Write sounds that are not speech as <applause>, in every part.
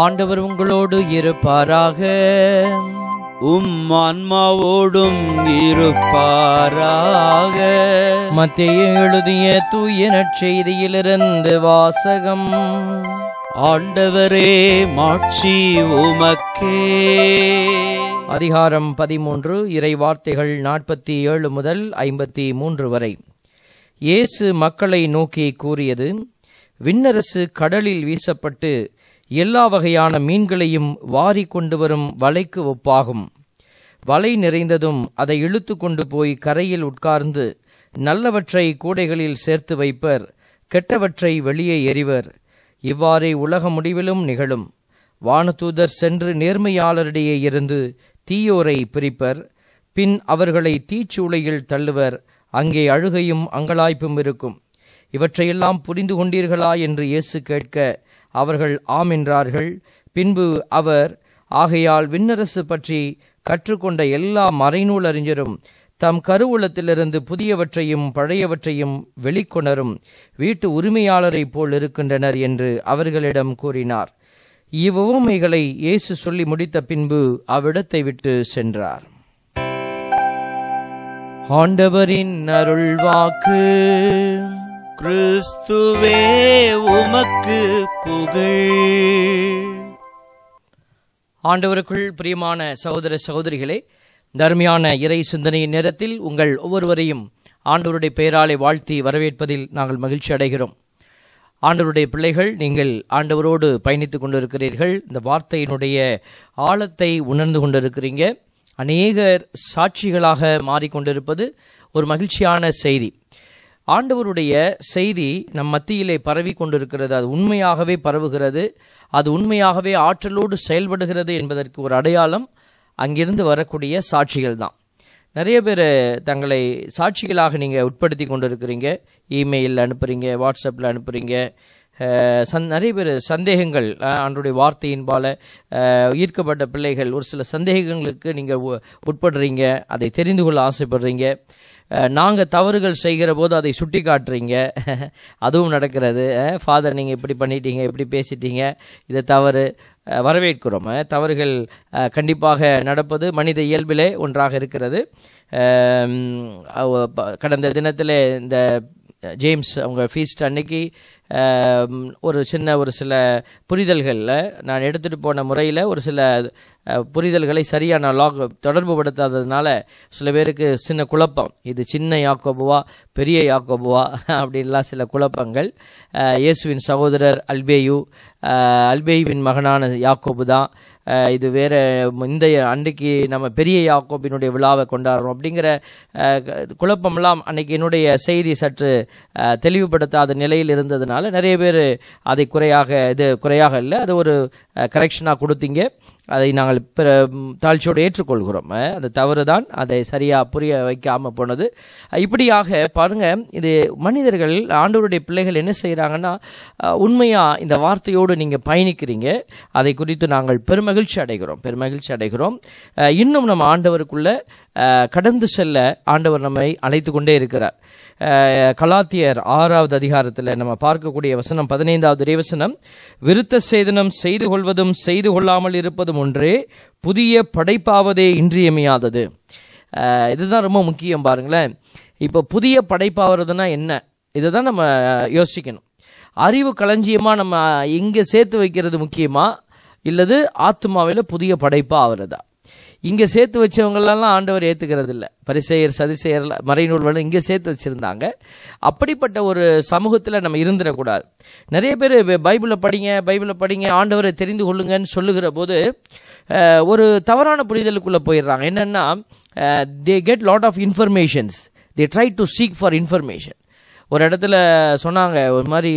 ஆண்டவர் உங்களோடு இருப்பாராக உம் ஆன்மாவோடும் இருப்பாராக மத்திய எழுதிய தூய நற்செய்தியிலிருந்து வாசகம் ஆண்டவரே மாட்சி உமக்கே அதிகாரம் பதிமூன்று இறை வார்த்தைகள் நாற்பத்தி ஏழு முதல் ஐம்பத்தி மூன்று வரை இயேசு மக்களை நோக்கி கூறியது விண்ணரசு கடலில் வீசப்பட்டு எல்லா வகையான மீன்களையும் வாரி கொண்டு வரும் வலைக்கு ஒப்பாகும் வலை நிறைந்ததும் அதை இழுத்து கொண்டு போய் கரையில் உட்கார்ந்து நல்லவற்றை கூடைகளில் சேர்த்து வைப்பர் கெட்டவற்றை வெளியே எறிவர் இவ்வாறே உலக முடிவிலும் நிகழும் வானதூதர் சென்று நேர்மையாளரிடையே இருந்து தீயோரை பிரிப்பர் பின் அவர்களை தீச்சூளையில் தள்ளுவர் அங்கே அழுகையும் அங்கலாய்ப்பும் இருக்கும் இவற்றையெல்லாம் புரிந்து கொண்டீர்களா என்று இயேசு கேட்க அவர்கள் ஆம் என்றார்கள் பின்பு அவர் ஆகையால் விண்ணரசு பற்றி கற்றுக்கொண்ட எல்லா மறைநூல் அறிஞரும் தம் கருவூலத்திலிருந்து புதியவற்றையும் பழையவற்றையும் வெளிக்கொணரும் வீட்டு உரிமையாளரைப் போல் இருக்கின்றனர் என்று அவர்களிடம் கூறினார் இவ்வுவமைகளை இயேசு சொல்லி முடித்த பின்பு அவ்விடத்தை விட்டு சென்றார் ஆண்டவரின் அருள்வாக்கு கிறிஸ்துவே உமக்கு புகழ் ஆண்டவருக்குள் பிரியமான சகோதர சகோதரிகளே தர்மியான இறை சிந்தனையின் நேரத்தில் உங்கள் ஒவ்வொருவரையும் ஆண்டவருடைய பெயராலே வாழ்த்தி வரவேற்பதில் நாங்கள் மகிழ்ச்சி அடைகிறோம் ஆண்டவருடைய பிள்ளைகள் நீங்கள் ஆண்டவரோடு பயணித்துக் கொண்டிருக்கிறீர்கள் இந்த வார்த்தையினுடைய ஆழத்தை உணர்ந்து கொண்டிருக்கிறீங்க அநேகர் சாட்சிகளாக மாறிக்கொண்டிருப்பது ஒரு மகிழ்ச்சியான செய்தி ஆண்டவருடைய செய்தி நம் மத்தியிலே பரவி கொண்டிருக்கிறது அது உண்மையாகவே பரவுகிறது அது உண்மையாகவே ஆற்றலோடு செயல்படுகிறது என்பதற்கு ஒரு அடையாளம் அங்கிருந்து வரக்கூடிய சாட்சிகள் தான் நிறைய பேர் தங்களை சாட்சிகளாக நீங்கள் உட்படுத்தி கொண்டிருக்கிறீங்க இமெயிலில் அனுப்புகிறீங்க வாட்ஸ்அப்பில் அனுப்புகிறீங்க சந் நிறைய பேர் சந்தேகங்கள் அன்றைய வார்த்தையின்பால் ஈர்க்கப்பட்ட பிள்ளைகள் ஒரு சில சந்தேகங்களுக்கு நீங்கள் உட்படுறீங்க அதை தெரிந்து கொள்ள ஆசைப்படுறீங்க நாங்கள் தவறுகள் செய்கிற போது அதை சுட்டி காட்டுறீங்க அதுவும் நடக்கிறது ஃபாதர் நீங்கள் இப்படி பண்ணிட்டீங்க இப்படி பேசிட்டீங்க இதை தவறு வரவேற்கிறோம் தவறுகள் கண்டிப்பாக நடப்பது மனித இயல்பிலே ஒன்றாக இருக்கிறது கடந்த தினத்தில் இந்த ஜேம்ஸ் அவங்க ஃபீஸ்ட் அன்னைக்கு ஒரு சின்ன ஒரு சில புரிதல்களில் நான் எடுத்துகிட்டு போன முறையில் ஒரு சில புரிதல்களை சரியான லாக் தொடர்பு படுத்தாததுனால சில பேருக்கு சின்ன குழப்பம் இது சின்ன யாக்கோபுவா பெரிய யாக்கோபுவா <laughs> அப்படின்லாம் சில குழப்பங்கள் இயேசுவின் சகோதரர் அல்பேயு அல்பேயுவின் மகனான யாக்கோபு தான் இது வேற இந்த அன்றைக்கு நம்ம பெரிய யாக்கோபினுடைய விழாவை கொண்டாடுறோம் அப்படிங்கிற குழப்பமெல்லாம் அன்னைக்கு என்னுடைய செய்தி சற்று தெளிவுபடுத்தாத நிலையில் இருந்ததுனால நிறைய பேர் அதை குறையாக இது குறையாக இல்லை அது ஒரு கரெக்ஷனாக கொடுத்தீங்க அதை நாங்கள் பிற தாழ்ச்சியோடு ஏற்றுக்கொள்கிறோம் அது தவறு தான் அதை சரியாக புரிய வைக்காமல் போனது இப்படியாக பாருங்கள் இது மனிதர்கள் ஆண்டவருடைய பிள்ளைகள் என்ன செய்கிறாங்கன்னா உண்மையாக இந்த வார்த்தையோடு நீங்கள் பயணிக்கிறீங்க அதை குறித்து நாங்கள் பெருமகிழ்ச்சி அடைகிறோம் பெருமகிழ்ச்சி அடைகிறோம் இன்னும் நம்ம ஆண்டவருக்குள்ளே கடந்து செல்ல ஆண்டவர் நம்மை அழைத்து கொண்டே இருக்கிறார் கலாத்தியர் ஆறாவது அதிகாரத்தில் நம்ம பார்க்கக்கூடிய வசனம் பதினைந்தாவது இறைவசனம் விருத்த சேதனம் செய்து கொள்வதும் செய்து கொள்ளாமல் இருப்பதும் ஒன்றே புதிய படைப்பாவதே இன்றியமையாதது இதுதான் ரொம்ப முக்கியம் பாருங்களேன் இப்போ புதிய படைப்பாகிறதுனா என்ன இதை தான் நம்ம யோசிக்கணும் அறிவு களஞ்சியமாக நம்ம இங்கே சேர்த்து வைக்கிறது முக்கியமாக இல்லது ஆத்மாவில் புதிய படைப்பாக ஆகிறதா இங்கே சேர்த்து வச்சவங்களெல்லாம் ஆண்டவர் ஏற்றுக்கிறது இல்லை பரிசெயர் சதிசெயர் மறைநூல் இங்கே சேர்த்து வச்சுருந்தாங்க அப்படிப்பட்ட ஒரு சமூகத்தில் நம்ம இருந்துடக்கூடாது நிறைய பேர் பைபிளை படிங்க பைபிளை படிங்க ஆண்டவரை தெரிந்து கொள்ளுங்கன்னு சொல்லுகிற போது ஒரு தவறான புரிதலுக்குள்ளே போயிடுறாங்க என்னென்னா they get lot of informations they try to seek for information ஒரு இடத்துல சொன்னாங்க ஒரு மாதிரி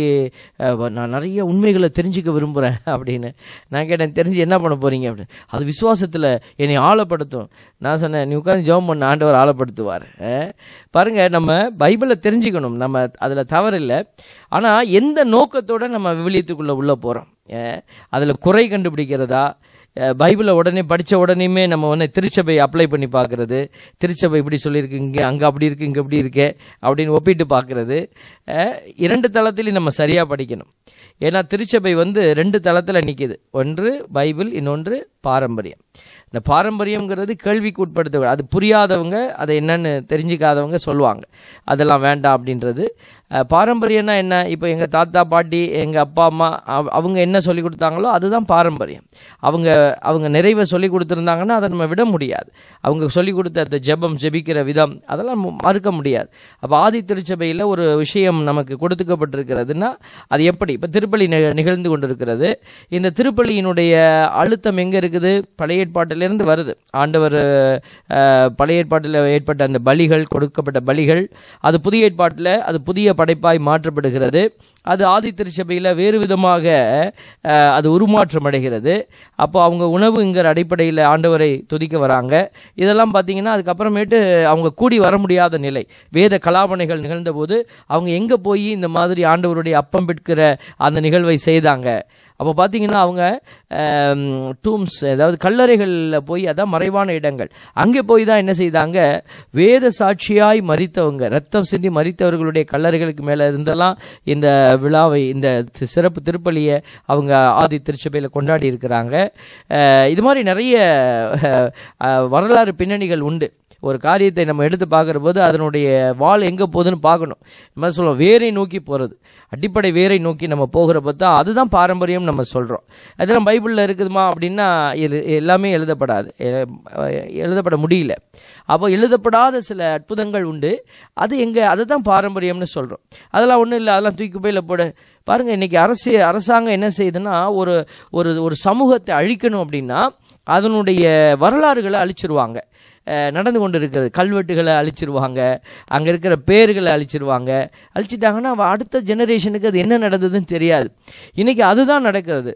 நான் நிறைய உண்மைகளை தெரிஞ்சுக்க விரும்புகிறேன் <laughs> அப்படின்னு நான் கேட்டேன் தெரிஞ்சு என்ன பண்ண போகிறீங்க அப்படின்னு அது விசுவாசத்தில் என்னை ஆழப்படுத்தும் நான் சொன்னேன் நீ உட்காந்து ஜெபம் பண்ண ஆண்டவர் ஆழப்படுத்துவார் பாருங்கள் நம்ம பைபிளை தெரிஞ்சுக்கணும் நம்ம அதில் தவறில்லை ஆனால் எந்த நோக்கத்தோடு நம்ம விவிலியத்துக்குள்ளே உள்ளே போகிறோம் அதில் குறை கண்டுபிடிக்கிறதா பைபிளை உடனே படித்த உடனேயுமே நம்ம வந்து திருச்சபை அப்ளை பண்ணி பார்க்குறது திருச்சபை இப்படி சொல்லியிருக்கு இங்கே அங்கே அப்படி இருக்குது இங்கே இப்படி இருக்கே அப்படின்னு ஒப்பிட்டு பார்க்குறது இரண்டு தளத்திலையும் நம்ம சரியாக படிக்கணும் ஏன்னா திருச்சபை வந்து ரெண்டு தளத்தில் நிற்கிது ஒன்று பைபிள் இன்னொன்று பாரம்பரியம் இந்த பாரம்பரியங்கிறது கேள்விக்கு உட்படுத்த அது புரியாதவங்க அதை என்னன்னு தெரிஞ்சிக்காதவங்க சொல்லுவாங்க அதெல்லாம் வேண்டாம் அப்படின்றது பாரம்பரியம்னா என்ன இப்போ எங்கள் தாத்தா பாட்டி எங்கள் அப்பா அம்மா அவங்க என்ன சொல்லி கொடுத்தாங்களோ அதுதான் பாரம்பரியம் அவங்க அவங்க நிறைவை சொல்லி கொடுத்துருந்தாங்கன்னா அதை நம்ம விட முடியாது அவங்க சொல்லி கொடுத்த அந்த ஜெபம் ஜெபிக்கிற விதம் அதெல்லாம் மறுக்க முடியாது அப்போ ஆதி திருச்சபையில் ஒரு விஷயம் நமக்கு கொடுத்துக்கப்பட்டிருக்கிறதுனா அது எப்படி இப்போ திருப்பலி நிகழ்ந்து கொண்டிருக்கிறது இந்த திருப்பலியினுடைய அழுத்தம் எங்கே இருக்குது பழைய ஏற்பாட்டில் ஏற்பாட்டிலிருந்து வருது ஆண்டவர் பழைய ஏற்பாட்டில் ஏற்பட்ட அந்த பலிகள் கொடுக்கப்பட்ட பலிகள் அது புதிய ஏற்பாட்டில் அது புதிய படைப்பாய் மாற்றப்படுகிறது அது ஆதி திருச்சபையில் வேறு விதமாக அது உருமாற்றம் அடைகிறது அப்போ அவங்க உணவுங்கிற அடிப்படையில் ஆண்டவரை துதிக்க வராங்க இதெல்லாம் பார்த்தீங்கன்னா அதுக்கப்புறமேட்டு அவங்க கூடி வர முடியாத நிலை வேத கலாபனைகள் நிகழ்ந்தபோது அவங்க எங்கே போய் இந்த மாதிரி ஆண்டவருடைய அப்பம் பெற்கிற அந்த நிகழ்வை செய்தாங்க அப்போ பார்த்தீங்கன்னா அவங்க டூம்ஸ் அதாவது கல்லறைகளில் போய் அதான் மறைவான இடங்கள் அங்கே போய் தான் என்ன செய்தாங்க வேத சாட்சியாய் மறித்தவங்க ரத்தம் சிந்தி மறித்தவர்களுடைய கல்லறைகளுக்கு மேலே இருந்தெல்லாம் இந்த விழாவை இந்த சிறப்பு திருப்பலியை அவங்க ஆதி திருச்சபையில் கொண்டாடி இருக்கிறாங்க இது மாதிரி நிறைய வரலாறு பின்னணிகள் உண்டு ஒரு காரியத்தை நம்ம எடுத்து பார்க்குற போது அதனுடைய வால் எங்கே போகுதுன்னு பார்க்கணும் நம்ம சொல்லுவோம் வேரை நோக்கி போகிறது அடிப்படை வேரை நோக்கி நம்ம போகிற பார்த்தா அதுதான் பாரம்பரியம் நம்ம சொல்கிறோம் அதெல்லாம் பைபிளில் இருக்குதுமா அப்படின்னா எல்லாமே எழுதப்படாது எழுதப்பட முடியல அப்போ எழுதப்படாத சில அற்புதங்கள் உண்டு அது எங்கே அதை தான் பாரம்பரியம்னு சொல்கிறோம் அதெல்லாம் ஒன்றும் இல்லை அதெல்லாம் தூக்கி போயில போட பாருங்கள் இன்றைக்கி அரசு அரசாங்கம் என்ன செய்யுதுன்னா ஒரு ஒரு ஒரு சமூகத்தை அழிக்கணும் அப்படின்னா அதனுடைய வரலாறுகளை அழிச்சிருவாங்க நடந்து கொண்டு இருக்கிறது கல்வெட்டுகளை அழிச்சிருவாங்க அங்கே இருக்கிற பேர்களை அழிச்சிருவாங்க அழிச்சிட்டாங்கன்னா அடுத்த ஜெனரேஷனுக்கு அது என்ன நடந்ததுன்னு தெரியாது இன்றைக்கி அதுதான் நடக்கிறது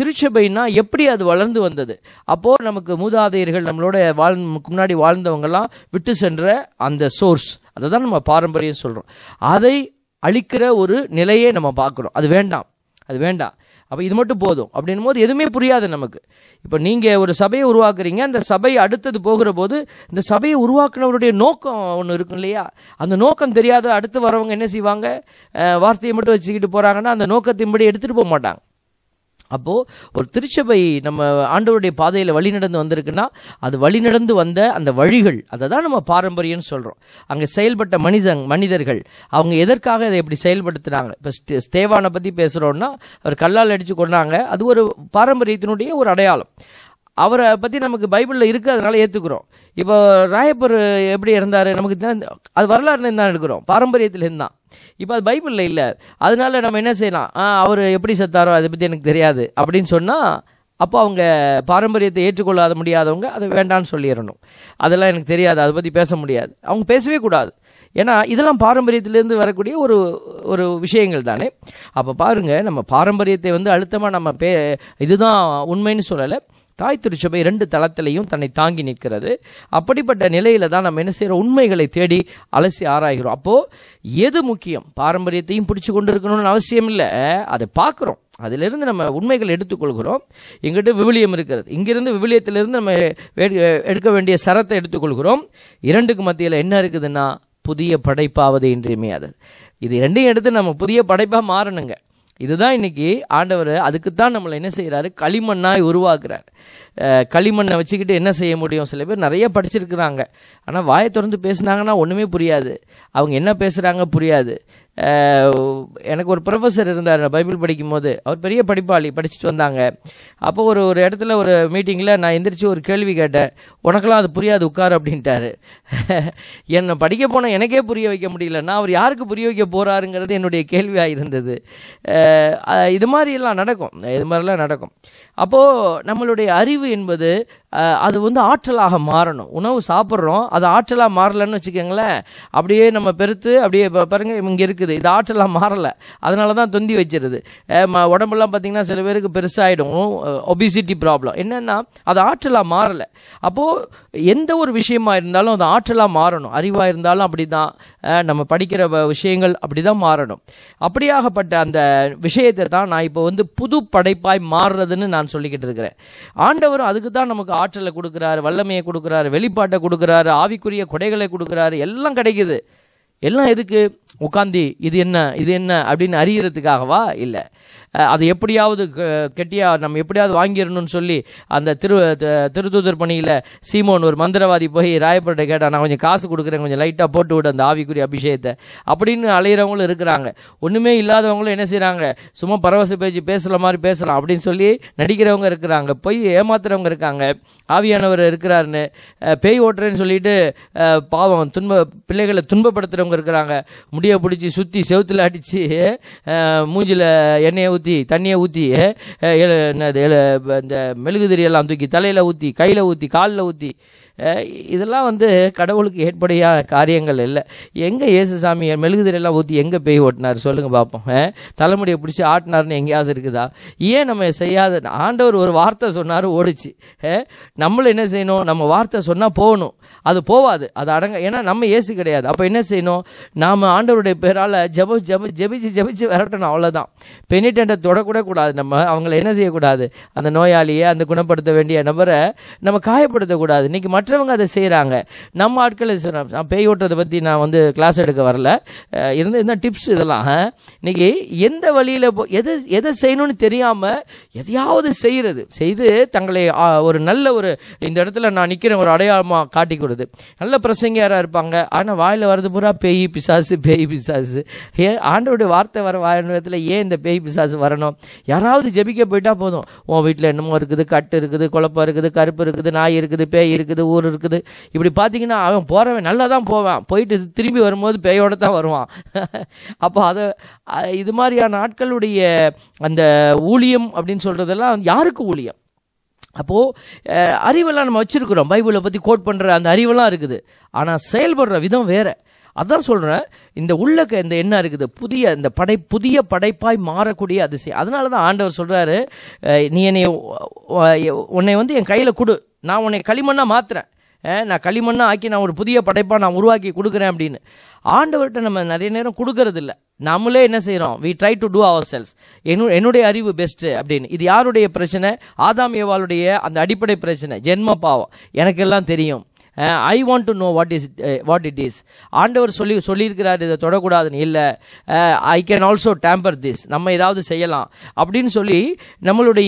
திருச்சபைனா எப்படி அது வளர்ந்து வந்தது அப்போது நமக்கு மூதாதையர்கள் நம்மளோட வாழ் முன்னாடி வாழ்ந்தவங்கெல்லாம் விட்டு சென்ற அந்த சோர்ஸ் அதை தான் நம்ம பாரம்பரியம் சொல்கிறோம் அதை அழிக்கிற ஒரு நிலையை நம்ம பார்க்குறோம் அது வேண்டாம் அது வேண்டாம் அப்போ இது மட்டும் போதும் அப்படின் போது எதுவுமே புரியாது நமக்கு இப்போ நீங்கள் ஒரு சபையை உருவாக்குறீங்க அந்த சபை அடுத்தது போகிற போது இந்த சபையை உருவாக்குனவருடைய நோக்கம் ஒன்று இருக்கும் இல்லையா அந்த நோக்கம் தெரியாத அடுத்து வரவங்க என்ன செய்வாங்க வார்த்தையை மட்டும் வச்சுக்கிட்டு போகிறாங்கன்னா அந்த நோக்கத்தின்படி எடுத்துகிட்டு போக மாட்டாங்க அப்போது ஒரு திருச்சபை நம்ம ஆண்டவருடைய பாதையில் வழி நடந்து வந்திருக்குன்னா அது வழி நடந்து வந்த அந்த வழிகள் அதை தான் நம்ம பாரம்பரியம்னு சொல்கிறோம் அங்கே செயல்பட்ட மனிதன் மனிதர்கள் அவங்க எதற்காக அதை எப்படி செயல்படுத்துனாங்க இப்போ தேவானை பற்றி பேசுகிறோன்னா அவர் கல்லால் அடித்து கொண்டாங்க அது ஒரு பாரம்பரியத்தினுடைய ஒரு அடையாளம் அவரை பற்றி நமக்கு பைபிளில் இருக்குது அதனால் ஏற்றுக்கிறோம் இப்போ ராயப்பர் எப்படி இருந்தார் நமக்கு தான் அது வரலாறுலேருந்து தான் எடுக்கிறோம் பாரம்பரியத்துலேருந்து தான் இப்போ அது பைபிளில் இல்லை அதனால நம்ம என்ன செய்யலாம் அவர் எப்படி செத்தாரோ அதை பற்றி எனக்கு தெரியாது அப்படின்னு சொன்னால் அப்போ அவங்க பாரம்பரியத்தை ஏற்றுக்கொள்ளாத முடியாதவங்க அதை வேண்டான்னு சொல்லிடணும் அதெல்லாம் எனக்கு தெரியாது அதை பற்றி பேச முடியாது அவங்க பேசவே கூடாது ஏன்னா இதெல்லாம் பாரம்பரியத்திலேருந்து வரக்கூடிய ஒரு ஒரு விஷயங்கள் தானே அப்போ பாருங்கள் நம்ம பாரம்பரியத்தை வந்து அழுத்தமாக நம்ம பே இதுதான் உண்மைன்னு சொல்லலை தாய் திருச்சபை ரெண்டு தளத்திலையும் தன்னை தாங்கி நிற்கிறது அப்படிப்பட்ட நிலையில தான் நம்ம என்ன செய்கிறோம் உண்மைகளை தேடி அலசி ஆராய்கிறோம் அப்போது எது முக்கியம் பாரம்பரியத்தையும் பிடிச்சி கொண்டு இருக்கணும்னு அவசியம் இல்லை அதை பார்க்குறோம் அதிலிருந்து நம்ம உண்மைகள் எடுத்துக்கொள்கிறோம் எங்கிட்ட விவிலியம் இருக்கிறது இங்கிருந்து விவிலியத்திலிருந்து நம்ம எடுக்க வேண்டிய சரத்தை எடுத்துக்கொள்கிறோம் இரண்டுக்கு மத்தியில் என்ன இருக்குதுன்னா புதிய படைப்பாவது இன்றியமையாதது இது ரெண்டையும் எடுத்து நம்ம புதிய படைப்பாக மாறணுங்க இதுதான் இன்னைக்கு ஆண்டவர் அதுக்கு தான் நம்மளை என்ன செய்கிறாரு களிமண்ணாய் உருவாக்குறாரு களிமண்ணை வச்சுக்கிட்டு என்ன செய்ய முடியும் சில பேர் நிறைய படிச்சிருக்கிறாங்க ஆனால் வாயை திறந்து பேசுனாங்கன்னா ஒன்றுமே புரியாது அவங்க என்ன பேசுகிறாங்க புரியாது எனக்கு ஒரு ப்ரொஃபஸர் இருந்தார் பைபிள் படிக்கும்போது அவர் பெரிய படிப்பாளி படிச்சுட்டு வந்தாங்க அப்போ ஒரு ஒரு இடத்துல ஒரு மீட்டிங்கில் நான் எந்திரிச்சு ஒரு கேள்வி கேட்டேன் உனக்கெல்லாம் அது புரியாது உட்கார் அப்படின்ட்டாரு <laughs> என்னை படிக்க போனால் எனக்கே புரிய வைக்க முடியல நான் அவர் யாருக்கு புரிய வைக்க போகிறாருங்கிறது என்னுடைய கேள்வியாக இருந்தது இது மாதிரியெல்லாம் நடக்கும் இது மாதிரிலாம் நடக்கும் அப்போது நம்மளுடைய அறிவு என்பது அது வந்து ஆற்றலாக மாறணும் உணவு சாப்பிட்றோம் அது ஆற்றலாக மாறலன்னு வச்சுக்கோங்களேன் அப்படியே நம்ம பெருத்து அப்படியே இப்போ பாருங்கள் இங்கே இருக்குது இது ஆற்றலாக மாறலை அதனால தான் தொந்தி வச்சிருது உடம்புலாம் பார்த்திங்கன்னா சில பேருக்கு பெருசாகிடும் ஒபிசிட்டி ப்ராப்ளம் என்னென்னா அது ஆற்றலாக மாறலை அப்போது எந்த ஒரு விஷயமா இருந்தாலும் அது ஆற்றலாக மாறணும் அறிவாக இருந்தாலும் அப்படி தான் நம்ம படிக்கிற விஷயங்கள் அப்படி தான் மாறணும் அப்படியாகப்பட்ட அந்த விஷயத்தை தான் நான் இப்போ வந்து புது படைப்பாய் மாறுறதுன்னு நான் சொல்லிக்கிட்டு இருக்கிறேன் ஆண்டவர் அதுக்கு தான் நமக்கு ஆற்றலை கொடுக்குறாரு வல்லமையை கொடுக்குறாரு வெளிப்பாட்டை கொடுக்குறாரு ஆவிக்குரிய கொடைகளை கொடுக்குறாரு எல்லாம் கிடைக்குது எல்லாம் எதுக்கு உட்காந்து இது என்ன இது என்ன அப்படின்னு அறிகிறதுக்காகவா இல்லை அதை எப்படியாவது கெட்டியாக நம்ம எப்படியாவது வாங்கிடணும்னு சொல்லி அந்த திரு திருத்தூதர் பணியில் சீமோன் ஒரு மந்திரவாதி போய் ராயப்பட்ட கேட்டால் நான் கொஞ்சம் காசு கொடுக்குறேன் கொஞ்சம் லைட்டாக போட்டு விட அந்த ஆவிக்குரிய அபிஷேகத்தை அப்படின்னு அலையிறவங்களும் இருக்கிறாங்க ஒன்றுமே இல்லாதவங்களும் என்ன செய்கிறாங்க சும்மா பரவச பேச்சு பேசுகிற மாதிரி பேசலாம் அப்படின்னு சொல்லி நடிக்கிறவங்க இருக்கிறாங்க போய் ஏமாத்துறவங்க இருக்காங்க ஆவியானவர் இருக்கிறாருன்னு பேய் ஓட்டுறேன்னு சொல்லிட்டு பாவம் துன்ப பிள்ளைகளை துன்பப்படுத்துகிறவங்க இருக்கிறாங்க முடிய கம்பியை பிடிச்சி சுற்றி செவத்தில் அடித்து மூஞ்சில் எண்ணெயை ஊற்றி தண்ணியை ஊற்றி இந்த மெழுகுதிரியெல்லாம் தூக்கி தலையில் ஊற்றி கையில் ஊற்றி காலில் ஊற்றி இதெல்லாம் வந்து கடவுளுக்கு ஏற்படையாக காரியங்கள் இல்லை எங்கே சாமி மெழுகுதிரெல்லாம் ஊற்றி எங்கே பேய் ஓட்டினார் சொல்லுங்கள் பார்ப்போம் தலைமுடியை பிடிச்சி ஆட்டினார்னு எங்கேயாவது இருக்குதா ஏன் நம்ம செய்யாத ஆண்டவர் ஒரு வார்த்தை சொன்னார் ஓடிச்சு நம்மளும் என்ன செய்யணும் நம்ம வார்த்தை சொன்னால் போகணும் அது போவாது அது அடங்க ஏன்னா நம்ம ஏசு கிடையாது அப்போ என்ன செய்யணும் நாம் ஆண்டவருடைய பேரால் ஜப ஜப ஜபிச்சு ஜபிச்சு விரட்டணும் அவ்வளோதான் பெனிடென்ட்டை தொடக்கூட கூடாது நம்ம அவங்கள என்ன செய்யக்கூடாது அந்த நோயாளியை அந்த குணப்படுத்த வேண்டிய நபரை நம்ம காயப்படுத்தக்கூடாது இன்றைக்கி மற்ற மற்றவங்க அதை செய்கிறாங்க நம்ம ஆட்கள் நான் பேய் ஓட்டுறதை பற்றி நான் வந்து கிளாஸ் எடுக்க வரல இருந்து என்ன டிப்ஸ் இதெல்லாம் இன்றைக்கி எந்த வழியில் போ எது எதை செய்யணும்னு தெரியாமல் எதையாவது செய்கிறது செய்து தங்களை ஒரு நல்ல ஒரு இந்த இடத்துல நான் நிற்கிறேன் ஒரு அடையாளமாக காட்டி கொடுது நல்ல பிரசங்க யாராக இருப்பாங்க ஆனால் வாயில் வரது பூரா பேய் பிசாசு பேய் பிசாசு ஏன் ஆண்டோடைய வார்த்தை வர நேரத்தில் ஏன் இந்த பேய் பிசாசு வரணும் யாராவது ஜெபிக்க போயிட்டால் போதும் உன் வீட்டில் என்னமோ இருக்குது கட்டு இருக்குது குழப்பம் இருக்குது கருப்பு இருக்குது நாய் இருக்குது பேய் இருக்குது ஊர் இருக்குது இப்படி பார்த்தீங்கன்னா அவன் போகிறவன் நல்லா தான் போவான் போயிட்டு திரும்பி வரும்போது பேயோடு தான் வருவான் <laughs> அப்போ அதை இது மாதிரியான ஆட்களுடைய அந்த ஊழியம் அப்படின்னு சொல்கிறதெல்லாம் யாருக்கு ஊழியம் அப்போது அறிவெல்லாம் நம்ம வச்சுருக்குறோம் பைபிளை பற்றி கோட் பண்ணுற அந்த அறிவெல்லாம் இருக்குது ஆனால் செயல்படுற விதம் வேறு அதான் சொல்கிறேன் இந்த உள்ளக்க இந்த என்ன இருக்குது புதிய இந்த படை புதிய படைப்பாய் மாறக்கூடிய அதிசயம் அதனால தான் ஆண்டவர் சொல்கிறாரு நீ என்னை உன்னை வந்து என் கையில் கொடு நான் உன்னை களிமண்ணாக மாற்றுறேன் நான் களிமண்ணாக ஆக்கி நான் ஒரு புதிய படைப்பாக நான் உருவாக்கி கொடுக்குறேன் அப்படின்னு ஆண்டவர்கிட்ட நம்ம நிறைய நேரம் கொடுக்கறதில்ல நம்மளே என்ன செய்கிறோம் we try to do ourselves என்னு என்னுடைய அறிவு பெஸ்ட்டு அப்படின்னு இது யாருடைய பிரச்சனை ஆதாம் ஏவாளுடைய அந்த அடிப்படை பிரச்சனை ஜென்ம பாவம் எனக்கெல்லாம் தெரியும் I want to know what is what it is ஆண்டவர் சொல்லி சொல்லியிருக்கிறார் இதை தொடக்கூடாதுன்னு இல்லை I can also tamper this நம்ம ஏதாவது செய்யலாம் அப்படின்னு சொல்லி நம்மளுடைய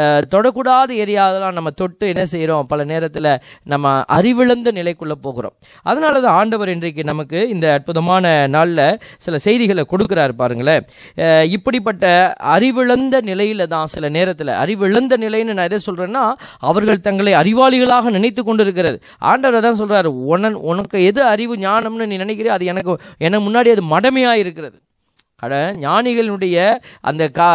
uh, தொடக்கூடாத ஏரியாவெல்லாம் நம்ம தொட்டு என்ன செய்கிறோம் பல நேரத்தில் நம்ம அறிவிழந்த நிலைக்குள்ளே போகிறோம் அதனால தான் ஆண்டவர் இன்றைக்கு நமக்கு இந்த அற்புதமான நாளில் சில செய்திகளை கொடுக்குறாரு பாருங்களேன் uh, இப்படிப்பட்ட அறிவிழந்த நிலையில் தான் சில நேரத்தில் அறிவிழந்த நிலைன்னு நான் எதை சொல்கிறேன்னா அவர்கள் தங்களை அறிவாளிகளாக நினைத்து கொண்டிருக்கிறது ஆண்டவர் தான் சொல்கிறாரு உனன் உனக்கு எது அறிவு ஞானம்னு நீ நினைக்கிறே அது எனக்கு எனக்கு முன்னாடி அது மடமையாக இருக்கிறது கடன் ஞானிகளினுடைய அந்த கா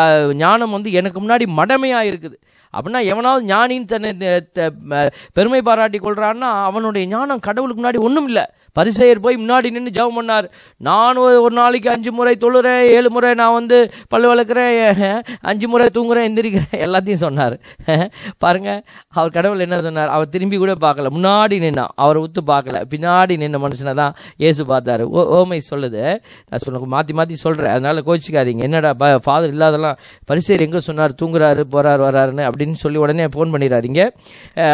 ஞானம் வந்து எனக்கு முன்னாடி மடமையாக இருக்குது அப்படின்னா எவனாவது ஞானின்னு தன்னை பெருமை பாராட்டி கொள்கிறான்னா அவனுடைய ஞானம் கடவுளுக்கு முன்னாடி ஒன்றும் இல்லை பரிசெயர் போய் முன்னாடி நின்று ஜெபம் பண்ணார் நான் ஒரு நாளைக்கு அஞ்சு முறை தொழுறேன் ஏழு முறை நான் வந்து பல் வளர்க்குறேன் <laughs> அஞ்சு முறை தூங்குறேன் எந்திரிக்கிறேன் எல்லாத்தையும் சொன்னார் <laughs> பாருங்க அவர் கடவுள் என்ன சொன்னார் அவர் திரும்பி கூட பார்க்கல முன்னாடி நின்னான் அவரை உத்து பார்க்கல பின்னாடி நின்ன மனுஷனை தான் ஏசு பார்த்தாரு ஓ ஓமை சொல்லுது நான் சொல்ல மாற்றி மாற்றி சொல்கிறேன் அதனால் கோச்சிக்காதீங்க என்னடா ஃபாதர் இல்லாதெல்லாம் பரிசெயர் எங்கே சொன்னார் தூங்குறாரு போகிறார் வராருன்னு அப்படி அப்படின்னு சொல்லி உடனே ஃபோன் பண்ணிடாதீங்க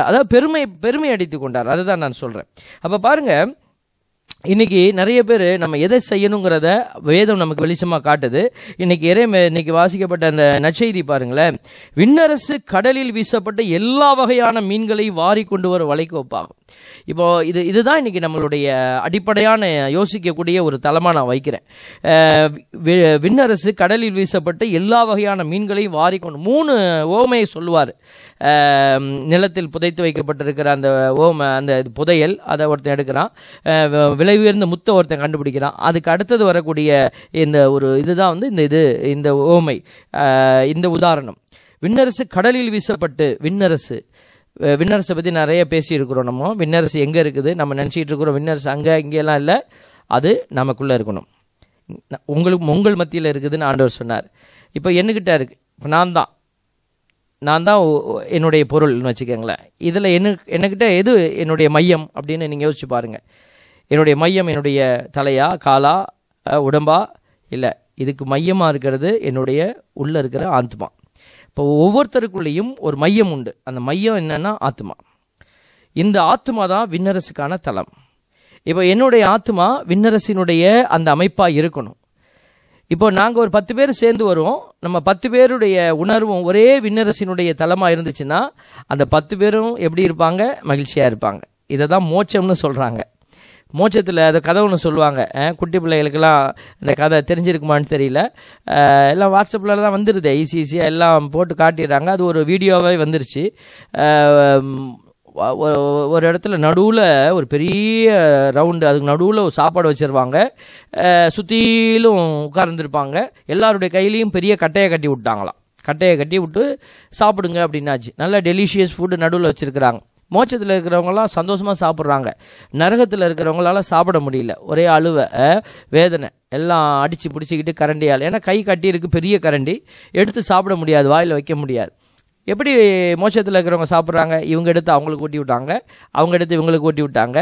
அதாவது பெருமை பெருமை அடித்து கொண்டார் அதுதான் நான் சொல்கிறேன் அப்போ பாருங்கள் இன்னைக்கு நிறைய பேர் நம்ம எதை செய்யணுங்கிறத வேதம் நமக்கு வெளிச்சமாக காட்டுது இன்னைக்கு இறை இன்னைக்கு வாசிக்கப்பட்ட அந்த நச்செய்தி பாருங்களேன் விண்ணரசு கடலில் வீசப்பட்ட எல்லா வகையான மீன்களை வாரி கொண்டு வர வலைக்கோப்பாகும் இப்போ இது இதுதான் இன்னைக்கு நம்மளுடைய அடிப்படையான யோசிக்கக்கூடிய ஒரு தளமாக நான் வைக்கிறேன் விண்ணரசு கடலில் வீசப்பட்ட எல்லா வகையான மீன்களையும் வாரி கொண்டு மூணு ஓமையை சொல்லுவார் நிலத்தில் புதைத்து வைக்கப்பட்டிருக்கிற அந்த ஓமை அந்த புதையல் அதை ஒருத்தன் எடுக்கிறான் விலை உயர்ந்த முத்த ஒருத்தன் கண்டுபிடிக்கிறான் அதுக்கு அடுத்தது வரக்கூடிய இந்த ஒரு இதுதான் வந்து இந்த இது இந்த ஓமை இந்த உதாரணம் விண்ணரசு கடலில் வீசப்பட்டு விண்ணரசு விண்ணரசை பற்றி நிறைய பேசியிருக்கிறோம் நம்ம விண்ணரசு எங்கே இருக்குது நம்ம நினச்சிட்டு இருக்கிறோம் விண்ணரசு அங்கே இங்கேலாம் இல்லை அது நமக்குள்ளே இருக்கணும் உங்களுக்கு உங்கள் மத்தியில் இருக்குதுன்னு ஆண்டவர் சொன்னார் இப்போ என்னக்கிட்ட இருக்குது இப்போ நான் தான் நான் தான் என்னுடைய பொருள்னு வச்சுக்கோங்களேன் இதில் என்ன என்கிட்ட எது என்னுடைய மையம் அப்படின்னு நீங்கள் யோசிச்சு பாருங்கள் என்னுடைய மையம் என்னுடைய தலையா காலா உடம்பா இல்லை இதுக்கு மையமாக இருக்கிறது என்னுடைய உள்ளே இருக்கிற ஆத்மா இப்போ ஒவ்வொருத்தருக்குள்ளேயும் ஒரு மையம் உண்டு அந்த மையம் என்னன்னா ஆத்மா இந்த ஆத்மா தான் விண்ணரசுக்கான தலம் இப்போ என்னுடைய ஆத்மா விண்ணரசினுடைய அந்த அமைப்பாக இருக்கணும் இப்போ நாங்கள் ஒரு பத்து பேர் சேர்ந்து வருவோம் நம்ம பத்து பேருடைய உணர்வும் ஒரே விண்ணரசினுடைய தலமாக இருந்துச்சுன்னா அந்த பத்து பேரும் எப்படி இருப்பாங்க மகிழ்ச்சியாக இருப்பாங்க இதை தான் மோட்சம்னு சொல்கிறாங்க மோச்சத்தில் அந்த கதை ஒன்று சொல்லுவாங்க குட்டி பிள்ளைகளுக்கெல்லாம் இந்த கதை தெரிஞ்சிருக்குமான்னு தெரியல எல்லாம் வாட்ஸ்அப்பில் தான் வந்துடுது ஐசிஐசியாக எல்லாம் போட்டு காட்டிடுறாங்க அது ஒரு வீடியோவே வந்துருச்சு ஒரு இடத்துல நடுவில் ஒரு பெரிய ரவுண்டு அதுக்கு நடுவில் ஒரு சாப்பாடு வச்சுருவாங்க சுற்றிலும் உட்கார்ந்துருப்பாங்க எல்லாருடைய கையிலையும் பெரிய கட்டையை கட்டி விட்டாங்களாம் கட்டையை கட்டி விட்டு சாப்பிடுங்க அப்படின்னாச்சு நல்லா டெலிஷியஸ் ஃபுட்டு நடுவில் வச்சுருக்குறாங்க மோட்சத்தில் இருக்கிறவங்களாம் சந்தோஷமாக சாப்பிட்றாங்க நரகத்தில் இருக்கிறவங்களால சாப்பிட முடியல ஒரே அழுவை வேதனை எல்லாம் அடித்து பிடிச்சிக்கிட்டு கரண்டியால் ஏன்னா கை கட்டியிருக்கு பெரிய கரண்டி எடுத்து சாப்பிட முடியாது வாயில் வைக்க முடியாது எப்படி மோசத்தில் இருக்கிறவங்க சாப்பிட்றாங்க இவங்க எடுத்து அவங்களுக்கு ஊட்டி விட்டாங்க அவங்க எடுத்து இவங்களுக்கு ஊட்டி விட்டாங்க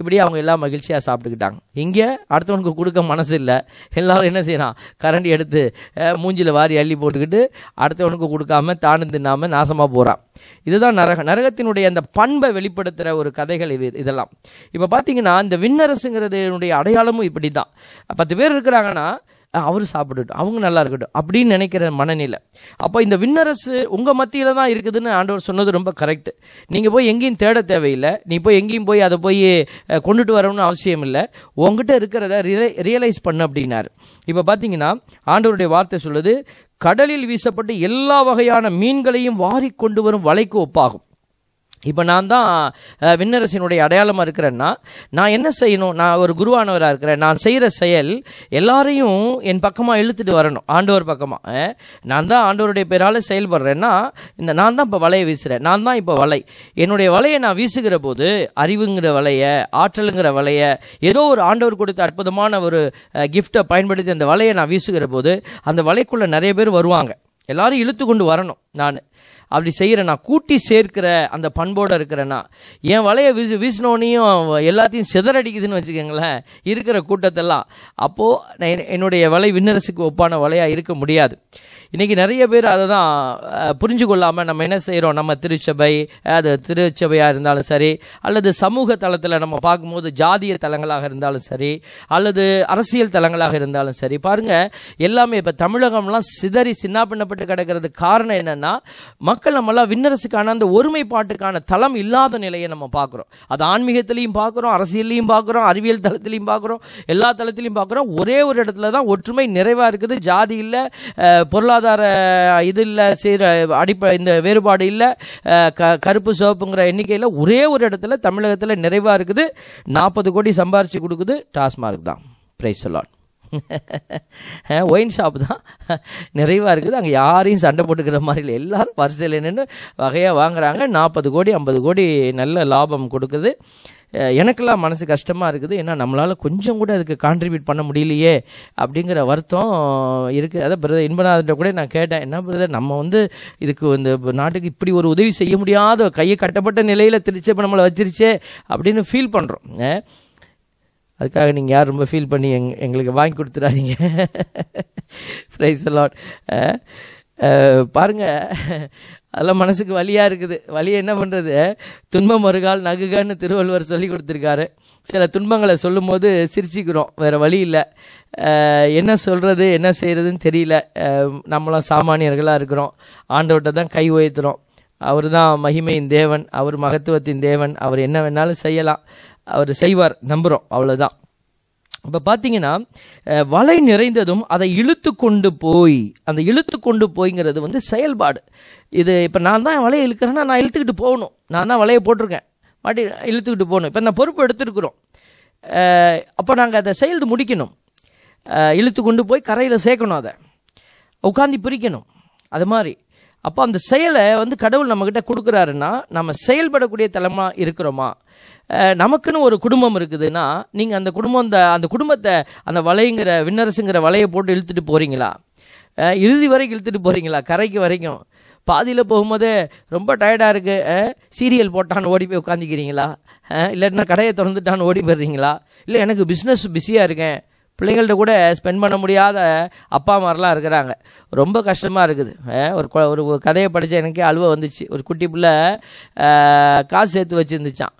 இப்படி அவங்க எல்லாம் மகிழ்ச்சியாக சாப்பிட்டுக்கிட்டாங்க இங்கே அடுத்தவனுக்கு கொடுக்க மனசு இல்லை எல்லாரும் என்ன செய்யலாம் கரண்டி எடுத்து மூஞ்சில் வாரி அள்ளி போட்டுக்கிட்டு அடுத்தவனுக்கு கொடுக்காம தானும் தின்னாமல் நாசமாக போகிறான் இதுதான் நரக நரகத்தினுடைய அந்த பண்பை வெளிப்படுத்துகிற ஒரு கதைகள் இது இதெல்லாம் இப்போ பார்த்தீங்கன்னா இந்த விண்ணரசுங்கிறது அடையாளமும் இப்படி தான் பத்து பேர் இருக்கிறாங்கன்னா அவர் சாப்பிட்டுட்டும் அவங்க நல்லா இருக்கட்டும் அப்படின்னு நினைக்கிற மனநிலை அப்போ இந்த விண்ணரசு உங்கள் மத்தியில் தான் இருக்குதுன்னு ஆண்டவர் சொன்னது ரொம்ப கரெக்டு நீங்கள் போய் எங்கேயும் தேட தேவையில்லை நீ போய் எங்கேயும் போய் அதை போய் கொண்டுட்டு வரணும்னு அவசியம் இல்லை உங்ககிட்ட இருக்கிறத ரியலைஸ் பண்ண அப்படின்னாரு இப்போ பார்த்தீங்கன்னா ஆண்டவருடைய வார்த்தை சொல்லுது கடலில் வீசப்பட்டு எல்லா வகையான மீன்களையும் வாரி கொண்டு வரும் வலைக்கு ஒப்பாகும் இப்போ நான் தான் விண்ணரசினுடைய அடையாளமாக இருக்கிறேன்னா நான் என்ன செய்யணும் நான் ஒரு குருவானவராக இருக்கிறேன் நான் செய்கிற செயல் எல்லாரையும் என் பக்கமாக இழுத்துட்டு வரணும் ஆண்டவர் பக்கமாக நான் தான் ஆண்டவருடைய பேரால் செயல்படுறேன்னா இந்த நான் தான் இப்போ வலையை வீசுகிறேன் நான் தான் இப்போ வலை என்னுடைய வலையை நான் வீசுகிற போது அறிவுங்கிற வலையை ஆற்றலுங்கிற வலையை ஏதோ ஒரு ஆண்டவர் கொடுத்த அற்புதமான ஒரு கிஃப்டை பயன்படுத்தி அந்த வலையை நான் வீசுகிற போது அந்த வலைக்குள்ளே நிறைய பேர் வருவாங்க எல்லாரும் இழுத்து கொண்டு வரணும் நான் அப்படி செய்கிறேன்னா கூட்டி சேர்க்கிற அந்த பண்போடு இருக்கிறேன்னா என் வலையை வீசு வீசினோனையும் எல்லாத்தையும் சிதறடிக்குதுன்னு வச்சுக்கோங்களேன் இருக்கிற கூட்டத்தெல்லாம் அப்போது என்னுடைய வலை விண்ணரசுக்கு ஒப்பான வலையாக இருக்க முடியாது இன்றைக்கி நிறைய பேர் அதை தான் புரிஞ்சு கொள்ளாமல் நம்ம என்ன செய்கிறோம் நம்ம திருச்சபை அது திருச்சபையாக இருந்தாலும் சரி அல்லது சமூக தளத்தில் நம்ம பார்க்கும்போது ஜாதிய தலங்களாக இருந்தாலும் சரி அல்லது அரசியல் தலங்களாக இருந்தாலும் சரி பாருங்கள் எல்லாமே இப்போ தமிழகம்லாம் சிதறி சின்ன பின்னப்பட்டு கிடக்கிறது காரணம் என்னன்னா மக்கள் நம்மளாம் விண்ணரசுக்கான அந்த ஒருமைப்பாட்டுக்கான தளம் இல்லாத நிலையை நம்ம பார்க்குறோம் அது ஆன்மீகத்திலையும் பார்க்குறோம் அரசியல்லையும் பார்க்குறோம் அறிவியல் தளத்திலையும் பார்க்குறோம் எல்லா தளத்திலையும் பார்க்குறோம் ஒரே ஒரு இடத்துல தான் ஒற்றுமை நிறைவாக இருக்குது ஜாதி இல்லை பொருளாதார பொருளாதார இது இல்லை சீர அடிப்படை இந்த வேறுபாடு இல்லை க கருப்பு சோப்புங்கிற எண்ணிக்கையில் ஒரே ஒரு இடத்துல தமிழகத்தில் நிறைவாக இருக்குது நாற்பது கோடி சம்பாரித்து கொடுக்குது டாஸ்மார்க் தான் ப்ரைஸ் சொல்லாட் ஒயின் ஷாப் தான் நிறைவாக இருக்குது அங்கே யாரையும் சண்டை போட்டுக்கிற மாதிரி இல்லை எல்லோரும் வரிசையில் நின்று வகையாக வாங்குகிறாங்க நாற்பது கோடி ஐம்பது கோடி நல்ல லாபம் கொடுக்குது எனக்கெல்லாம் மனசு கஷ்டமாக இருக்குது ஏன்னா நம்மளால் கொஞ்சம் கூட அதுக்கு கான்ட்ரிபியூட் பண்ண முடியலையே அப்படிங்கிற வருத்தம் இருக்குது அதை பிரதர் இன்பநாதன் கூட நான் கேட்டேன் என்ன பிரதர் நம்ம வந்து இதுக்கு இந்த நாட்டுக்கு இப்படி ஒரு உதவி செய்ய முடியாத கையை கட்டப்பட்ட நிலையில் திருச்சி இப்போ நம்மளை வச்சிருச்சே அப்படின்னு ஃபீல் பண்ணுறோம் அதுக்காக நீங்கள் யார் ரொம்ப ஃபீல் பண்ணி எங் எங்களுக்கு வாங்கி கொடுத்துடாதீங்க ப்ரைஸ் லாட் பாருங்கள் அதெல்லாம் மனசுக்கு வழியாக இருக்குது வழியை என்ன பண்ணுறது துன்பம் ஒரு கால் நகுகன்னு திருவள்ளுவர் சொல்லி கொடுத்துருக்காரு சில துன்பங்களை சொல்லும்போது சிரிச்சிக்கிறோம் வேறு வழி இல்லை என்ன சொல்கிறது என்ன செய்கிறதுன்னு தெரியல நம்மளாம் சாமானியர்களாக இருக்கிறோம் ஆண்டவர்கிட்ட தான் கை உயர்த்துறோம் அவர் தான் மகிமையின் தேவன் அவர் மகத்துவத்தின் தேவன் அவர் என்ன வேணாலும் செய்யலாம் அவர் செய்வார் நம்புகிறோம் அவ்வளோதான் இப்போ பார்த்தீங்கன்னா வலை நிறைந்ததும் அதை இழுத்து கொண்டு போய் அந்த இழுத்து கொண்டு போய்ங்கிறது வந்து செயல்பாடு இது இப்போ நான் தான் வலையை இழுக்கிறேன்னா நான் இழுத்துக்கிட்டு போகணும் நான் தான் வலையை போட்டிருக்கேன் மாட்டி இழுத்துக்கிட்டு போகணும் இப்போ நான் பொறுப்பு எடுத்துருக்குறோம் அப்போ நாங்கள் அதை செயல்து முடிக்கணும் இழுத்து கொண்டு போய் கரையில் சேர்க்கணும் அதை உட்காந்து பிரிக்கணும் அது மாதிரி அப்போ அந்த செயலை வந்து கடவுள் நம்மக்கிட்ட கொடுக்குறாருன்னா நம்ம செயல்படக்கூடிய தலைமா இருக்கிறோமா நமக்குன்னு ஒரு குடும்பம் இருக்குதுன்னா நீங்கள் அந்த குடும்பம் அந்த அந்த குடும்பத்தை அந்த வலைங்கிற விண்ணரசுங்கிற வலையை போட்டு இழுத்துட்டு போகிறீங்களா இறுதி வரைக்கும் இழுத்துட்டு போகிறீங்களா கரைக்கு வரைக்கும் பாதியில் போகும்போது ரொம்ப டயர்டாக இருக்குது சீரியல் போட்டான்னு ஓடி போய் உட்காந்துக்கிறீங்களா இல்லைன்னா கடையை திறந்துட்டான்னு ஓடி போயிடுறீங்களா இல்லை எனக்கு பிஸ்னஸ் பிஸியாக இருக்கேன் பிள்ளைங்கள்ட்ட கூட ஸ்பெண்ட் பண்ண முடியாத அப்பா அம்மாரெலாம் இருக்கிறாங்க ரொம்ப கஷ்டமாக இருக்குது ஒரு ஒரு கதையை படித்த எனக்கு அழுவ வந்துச்சு ஒரு குட்டி பிள்ளை காசு சேர்த்து வச்சுருந்துச்சான்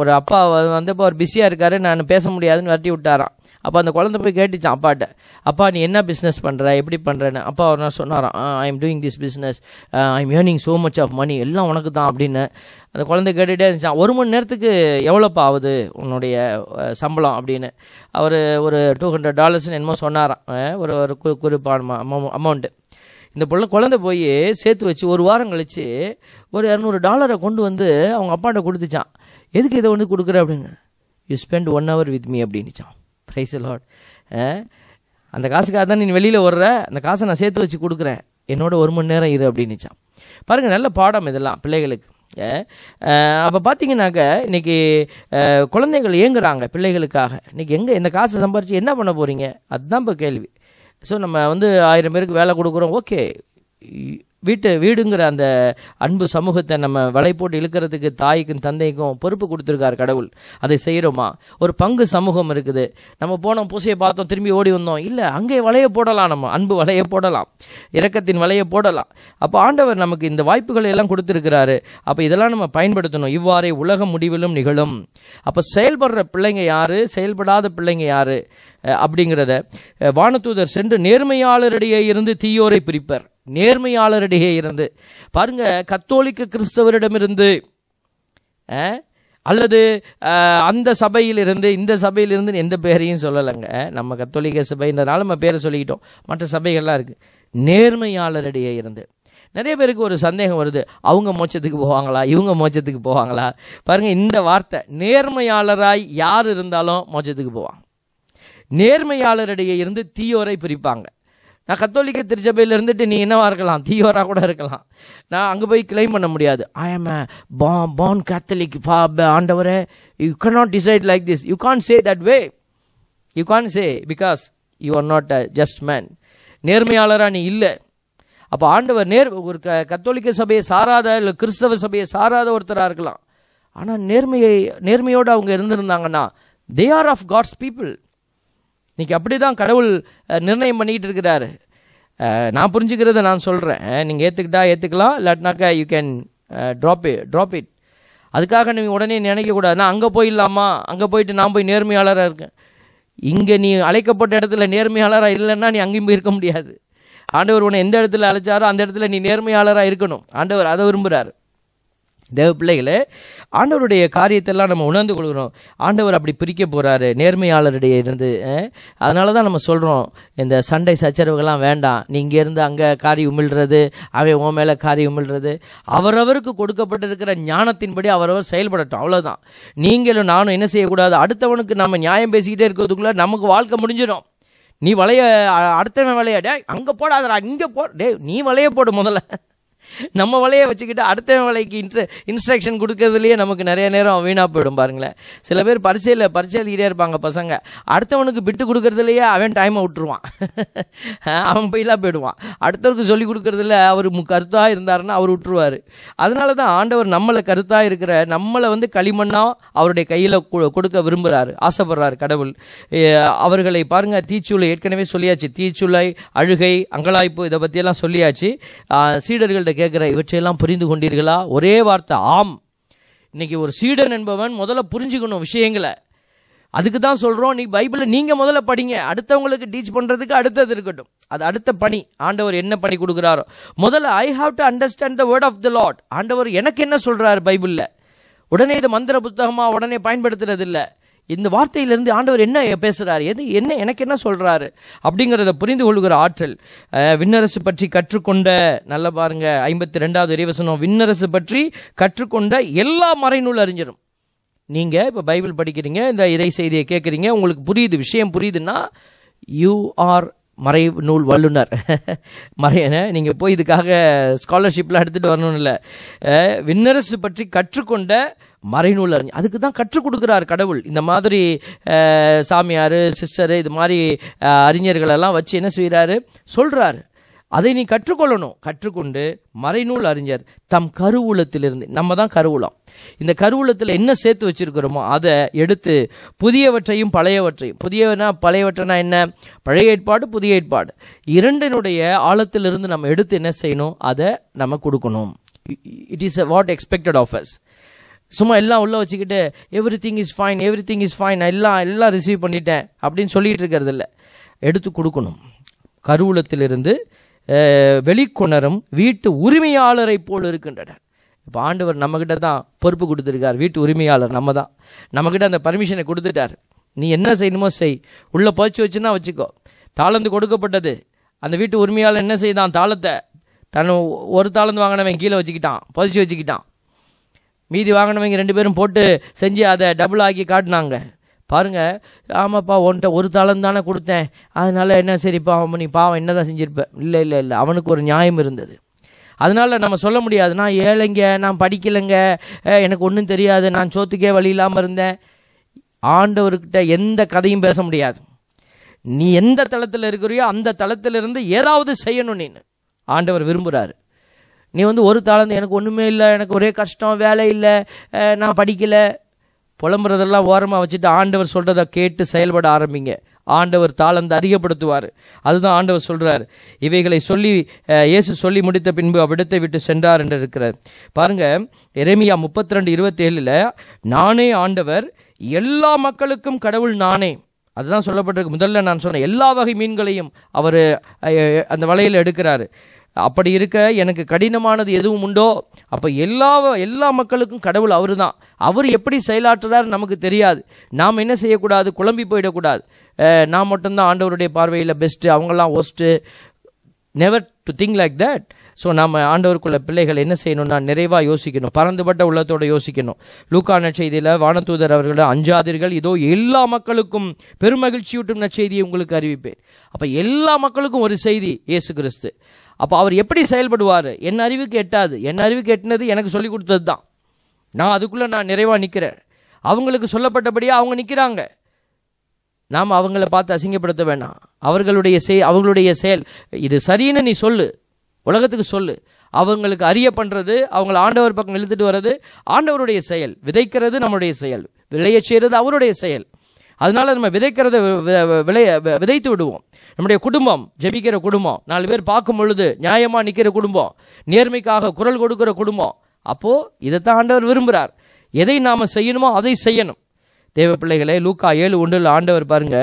ஒரு அப்பா வந்து இப்போ ஒரு பிஸியாக இருக்கார் நான் பேச முடியாதுன்னு வரட்டி விட்டாரான் அப்போ அந்த குழந்தை போய் கேட்டுச்சான் அப்பாட்ட அப்பா நீ என்ன பிஸ்னஸ் பண்ணுற எப்படி பண்ணுறேன்னு அப்பா அவர் நாள் சொன்னாராம் I am doing this business I am earning so much of money எல்லாம் உனக்கு தான் அப்படின்னு அந்த குழந்தை கேட்டுகிட்டே இருந்துச்சான் ஒரு மணி நேரத்துக்கு எவ்வளோப்பா ஆகுது உன்னுடைய சம்பளம் அப்படின்னு அவர் ஒரு டூ ஹண்ட்ரட் டாலர்ஸ்னு என்னமோ சொன்னாராம் ஒரு ஒரு கு குறிப்பான அமௌண்ட்டு இந்த பிள்ளை குழந்தை போய் சேர்த்து வச்சு ஒரு வாரம் கழித்து ஒரு இரநூறு டாலரை கொண்டு வந்து அவங்க அப்பாட்ட கொடுத்துச்சான் எதுக்கு இதை வந்து கொடுக்குற அப்படின்னு you spend one hour with me அப்படின்னுச்சான் ப்ரைஸ் லாட் அந்த காசுக்காக தான் நீ வெளியில் வர்ற அந்த காசை நான் சேர்த்து வச்சு கொடுக்குறேன் என்னோட ஒரு மணி நேரம் இரு அப்படின்னுச்சான் பாருங்கள் நல்ல பாடம் இதெல்லாம் பிள்ளைகளுக்கு அப்போ பார்த்தீங்கன்னாக்க இன்றைக்கி குழந்தைகள் இயங்குறாங்க பிள்ளைகளுக்காக இன்றைக்கி எங்கே இந்த காசை சம்பாரித்து என்ன பண்ண போகிறீங்க அதுதான் இப்போ கேள்வி ஸோ நம்ம வந்து ஆயிரம் பேருக்கு வேலை கொடுக்குறோம் ஓகே வீட்டு வீடுங்கிற அந்த அன்பு சமூகத்தை நம்ம வலை போட்டு இழுக்கிறதுக்கு தாய்க்கும் தந்தைக்கும் பொறுப்பு கொடுத்துருக்காரு கடவுள் அதை செய்கிறோமா ஒரு பங்கு சமூகம் இருக்குது நம்ம போனோம் பூசையை பார்த்தோம் திரும்பி ஓடி வந்தோம் இல்லை அங்கே வளைய போடலாம் நம்ம அன்பு வளைய போடலாம் இரக்கத்தின் வளைய போடலாம் அப்போ ஆண்டவர் நமக்கு இந்த வாய்ப்புகளை எல்லாம் கொடுத்துருக்கிறாரு அப்போ இதெல்லாம் நம்ம பயன்படுத்தணும் இவ்வாறே உலக முடிவிலும் நிகழும் அப்போ செயல்படுற பிள்ளைங்க யார் செயல்படாத பிள்ளைங்க யார் அப்படிங்கிறத வானதூதர் சென்று நேர்மையாளரிடையே இருந்து தீயோரை பிரிப்பர் நேர்மையாளரிடையே இருந்து பாருங்க கத்தோலிக்க கிறிஸ்தவரிடமிருந்து அல்லது அந்த சபையிலிருந்து இந்த சபையிலிருந்து எந்த பேரையும் சொல்லலைங்க நம்ம கத்தோலிக்க சபைன்றதுனால நம்ம பேரை சொல்லிக்கிட்டோம் மற்ற சபைகள்லாம் இருக்குது நேர்மையாளரிடையே இருந்து நிறைய பேருக்கு ஒரு சந்தேகம் வருது அவங்க மோச்சத்துக்கு போவாங்களா இவங்க மோச்சத்துக்கு போவாங்களா பாருங்கள் இந்த வார்த்தை நேர்மையாளராய் யார் இருந்தாலும் மோச்சத்துக்கு போவாங்க நேர்மையாளரிடையே இருந்து தீயோரை பிரிப்பாங்க நான் கத்தோலிக்க திருச்சபையில் இருந்துட்டு நீ என்னவா இருக்கலாம் தீவராக கூட இருக்கலாம் நான் அங்கே போய் கிளைம் பண்ண முடியாது ஐ எம் பா பான் கேத்தலிக் ஃபா ஆண்டவரே you can not decide like this you can say that way you can say because you are not a just man நேர்மையாளராக நீ இல்லை அப்போ ஆண்டவர் நேர் ஒரு க கத்தோலிக்க சபையை சாராத இல்லை கிறிஸ்தவ சபையை சாராத ஒருத்தராக இருக்கலாம் ஆனால் நேர்மையை நேர்மையோடு அவங்க இருந்திருந்தாங்கன்னா they are of God's people இன்றைக்கி அப்படி தான் கடவுள் நிர்ணயம் பண்ணிக்கிட்டு இருக்கிறாரு நான் புரிஞ்சுக்கிறத நான் சொல்கிறேன் நீங்கள் ஏற்றுக்கிட்டா ஏற்றுக்கலாம் இல்லாட்டினாக்கா you can drop it drop it அதுக்காக நீங்கள் உடனே நினைக்கக்கூடாது நான் அங்கே போயிடலாமா அங்கே போயிட்டு நான் போய் நேர்மையாளராக இருக்கேன் இங்கே நீ அழைக்கப்பட்ட இடத்துல நேர்மையாளராக இல்லைன்னா நீ அங்கேயும் இருக்க முடியாது ஆண்டவர் உன்னை எந்த இடத்துல அழைச்சாரோ அந்த இடத்துல நீ நேர்மையாளராக இருக்கணும் ஆண்டவர் அதை விரும்புகிறார் தேவ பிள்ளைகளை ஆண்டவருடைய காரியத்தெல்லாம் நம்ம உணர்ந்து கொள்கிறோம் ஆண்டவர் அப்படி பிரிக்க போகிறாரு நேர்மையாளருடைய இருந்து அதனால தான் நம்ம சொல்கிறோம் இந்த சண்டை சச்சரவுகள்லாம் வேண்டாம் நீ இங்கேருந்து அங்கே காரி உமிழ்றது அவன் உன் மேலே காரி உமிழ்றது அவரவருக்கு கொடுக்கப்பட்டிருக்கிற ஞானத்தின்படி அவரவர் செயல்படட்டும் அவ்வளோதான் நீங்களும் நானும் என்ன செய்யக்கூடாது அடுத்தவனுக்கு நம்ம நியாயம் பேசிக்கிட்டே இருக்கிறதுக்குள்ளே நமக்கு வாழ்க்கை முடிஞ்சிடும் நீ வளைய அடுத்தவன் வளைய அங்கே போடாதடா இங்கே போ டே நீ வளைய போடு முதல்ல நம்ம வலையை வச்சுக்கிட்டு அடுத்த வலைக்கு இன்ஸ்ட்ர இன்ஸ்ட்ரக்ஷன் கொடுக்கறதுலேயே நமக்கு நிறைய நேரம் வீணாக போயிடும் பாருங்களேன் சில பேர் பரீட்சையில் பரீட்சை எழுதிட்டே இருப்பாங்க பசங்க அடுத்தவனுக்கு விட்டு கொடுக்கறதுலையே அவன் டைமை விட்டுருவான் அவன் போயிலாம் போயிடுவான் அடுத்தவருக்கு சொல்லிக் கொடுக்கறதுல அவர் கருத்தாக இருந்தாருன்னா அவர் விட்டுருவார் அதனால தான் ஆண்டவர் நம்மளை கருத்தாக இருக்கிற நம்மளை வந்து களிமண்ணாக அவருடைய கையில் கொடுக்க விரும்புகிறாரு ஆசைப்படுறாரு கடவுள் அவர்களை பாருங்கள் தீச்சூளை ஏற்கனவே சொல்லியாச்சு தீச்சூளை அழுகை அங்கலாய்ப்பு இதை பற்றியெல்லாம் சொல்லியாச்சு சீடர்கள் இடத்துல கேட்குற இவற்றையெல்லாம் புரிந்து கொண்டீர்களா ஒரே வார்த்தை ஆம் இன்னைக்கு ஒரு சீடன் என்பவன் முதல்ல புரிஞ்சுக்கணும் விஷயங்களை அதுக்கு தான் சொல்கிறோம் நீ பைபிளில் நீங்கள் முதல்ல படிங்க அடுத்தவங்களுக்கு டீச் பண்ணுறதுக்கு அடுத்தது இருக்கட்டும் அது அடுத்த பணி ஆண்டவர் என்ன பணி கொடுக்குறாரோ முதல்ல I have to understand the word of the Lord ஆண்டவர் எனக்கு என்ன சொல்கிறார் பைபிளில் உடனே இது மந்திர புத்தகமாக உடனே பயன்படுத்துறது இல்லை இந்த வார்த்தையிலிருந்து ஆண்டவர் என்ன பேசுகிறார் எது என்ன எனக்கு என்ன சொல்கிறாரு அப்படிங்கிறத புரிந்து கொள்கிற ஆற்றல் விண்ணரசு பற்றி கற்றுக்கொண்ட நல்ல பாருங்க ஐம்பத்தி ரெண்டாவது இறைவசனம் விண்ணரசு பற்றி கற்றுக்கொண்ட எல்லா மறைநூல் அறிஞரும் நீங்கள் இப்போ பைபிள் படிக்கிறீங்க இந்த இறை செய்தியை கேட்குறீங்க உங்களுக்கு புரியுது விஷயம் புரியுதுன்னா யூ ஆர் <laughs> மறை நூல் வல்லுனர் மறையன நீங்கள் போய் இதுக்காக ஸ்காலர்ஷிப்லாம் எடுத்துகிட்டு வரணும்னு இல்லை விண்ணரசு பற்றி கற்றுக்கொண்ட மறைநூல் அறிஞர் அதுக்கு தான் கற்றுக் கொடுக்குறார் கடவுள் இந்த மாதிரி சாமியார் சிஸ்டரு இது மாதிரி அறிஞர்களெல்லாம் வச்சு என்ன செய்கிறாரு சொல்கிறாரு அதை நீ கற்றுக்கொள்ளணும் கற்றுக்கொண்டு மறைநூல் அறிஞர் தம் கருவூலத்திலிருந்து நம்ம தான் கருவூலம் இந்த கருவூலத்தில் என்ன சேர்த்து வச்சிருக்கிறோமோ அதை எடுத்து புதியவற்றையும் பழையவற்றையும் புதியவனா பழையவற்றனா என்ன பழைய ஏற்பாடு புதிய ஏற்பாடு இரண்டினுடைய ஆழத்திலிருந்து நம்ம எடுத்து என்ன செய்யணும் அதை நம்ம கொடுக்கணும் it is what expected of us சும்மா எல்லாம் உள்ளே வச்சுக்கிட்டு everything is fine everything is fine எல்லாம் எல்லாம் ரிசீவ் பண்ணிட்டேன் அப்படின்னு சொல்லிகிட்டு இருக்கிறது இல்லை எடுத்து கொடுக்கணும் கருவூலத்திலிருந்து வெளிக்கொணரும் வீட்டு உரிமையாளரை போல் இருக்கின்றன இப்போ ஆண்டவர் நம்மக்கிட்ட தான் பொறுப்பு கொடுத்துருக்கார் வீட்டு உரிமையாளர் நம்ம தான் நம்மக்கிட்ட அந்த பர்மிஷனை கொடுத்துட்டார் நீ என்ன செய்யணுமோ செய் உள்ளே பதிச்சு வச்சுன்னா வச்சுக்கோ தாளந்து கொடுக்கப்பட்டது அந்த வீட்டு உரிமையாளர் என்ன செய்தான் தாளத்தை தன் ஒரு தாளந்து வாங்கினவன் கீழே வச்சுக்கிட்டான் பதிச்சு வச்சுக்கிட்டான் மீதி வாங்கினவங்க ரெண்டு பேரும் போட்டு செஞ்சு அதை டபுள் ஆக்கி காட்டினாங்க பாருங்கள் ஆமாப்பா ஒன்ட்ட ஒரு தளம் தானே கொடுத்தேன் அதனால் என்ன சரிப்பா அவன் நீ பாவம் என்ன தான் செஞ்சுருப்பேன் இல்லை இல்லை இல்லை அவனுக்கு ஒரு நியாயம் இருந்தது அதனால் நம்ம சொல்ல முடியாது நான் ஏழைங்க நான் படிக்கலைங்க எனக்கு ஒன்றும் தெரியாது நான் சோத்துக்கே வழி இல்லாமல் இருந்தேன் ஆண்டவர்கிட்ட எந்த கதையும் பேச முடியாது நீ எந்த தளத்தில் இருக்கிறியோ அந்த தளத்திலிருந்து ஏதாவது செய்யணும் நீ ஆண்டவர் விரும்புகிறாரு நீ வந்து ஒரு தாளந்து எனக்கு ஒன்றுமே இல்லை எனக்கு ஒரே கஷ்டம் வேலை இல்லை நான் படிக்கலை புலம்புறதெல்லாம் ஓரமாக வச்சுட்டு ஆண்டவர் சொல்கிறத கேட்டு செயல்பட ஆரம்பிங்க ஆண்டவர் தாளந்து அதிகப்படுத்துவார் அதுதான் ஆண்டவர் சொல்கிறார் இவைகளை சொல்லி இயேசு சொல்லி முடித்த பின்பு அவ்விடத்தை விட்டு சென்றார் என்று இருக்கிறார் பாருங்க எரேமியா முப்பத்தி ரெண்டு இருபத்தேழில் நானே ஆண்டவர் எல்லா மக்களுக்கும் கடவுள் நானே அதுதான் சொல்லப்பட்டிருக்கு முதல்ல நான் சொன்னேன் எல்லா வகை மீன்களையும் அவர் அந்த வலையில் எடுக்கிறாரு அப்படி இருக்க எனக்கு கடினமானது எதுவும் உண்டோ அப்போ எல்லா எல்லா மக்களுக்கும் கடவுள் அவர் தான் அவர் எப்படி செயலாற்றுறார் நமக்கு தெரியாது நாம் என்ன செய்யக்கூடாது குழம்பி போயிடக்கூடாது நான் மட்டும்தான் ஆண்டவருடைய பார்வையில் பெஸ்ட்டு அவங்கெல்லாம் worst never to think like that so நம்ம ஆண்டவருக்குள்ள பிள்ளைகள் என்ன செய்யணும்னா நிறைவாக யோசிக்கணும் பறந்துபட்ட உள்ளத்தோடு யோசிக்கணும் லூக்கா நற்செய்தியில் வானதூதர் அவர்கள் அஞ்சாதீர்கள் இதோ எல்லா மக்களுக்கும் பெருமகிழ்ச்சியூட்டும் நற்செய்தியை உங்களுக்கு அறிவிப்பேன் அப்போ எல்லா மக்களுக்கும் ஒரு செய்தி இயேசு கிறிஸ்து அப்போ அவர் எப்படி செயல்படுவார் என் அறிவுக்கு எட்டாது என் அறிவுக்கு எட்டினது எனக்கு சொல்லி கொடுத்தது தான் நான் அதுக்குள்ளே நான் நிறைவாக நிற்கிறேன் அவங்களுக்கு சொல்லப்பட்டபடியாக அவங்க நிற்கிறாங்க நாம் அவங்கள பார்த்து அசிங்கப்படுத்த வேணாம் அவர்களுடைய செய் அவங்களுடைய செயல் இது சரின்னு நீ சொல்லு உலகத்துக்கு சொல்லு அவங்களுக்கு அறிய பண்ணுறது அவங்கள ஆண்டவர் பக்கம் இழுத்துட்டு வர்றது ஆண்டவருடைய செயல் விதைக்கிறது நம்முடைய செயல் விளைய செய்கிறது அவருடைய செயல் அதனால நம்ம விதைக்கிறத விளைய விதைத்து விடுவோம் நம்முடைய குடும்பம் ஜெபிக்கிற குடும்பம் நாலு பேர் பார்க்கும் பொழுது நியாயமாக நிற்கிற குடும்பம் நேர்மைக்காக குரல் கொடுக்கிற குடும்பம் அப்போது இதைத்தான் ஆண்டவர் விரும்புகிறார் எதை நாம் செய்யணுமோ அதை செய்யணும் தேவ பிள்ளைகளே லூக்கா ஏழு ஒன்றில் ஆண்டவர் பாருங்க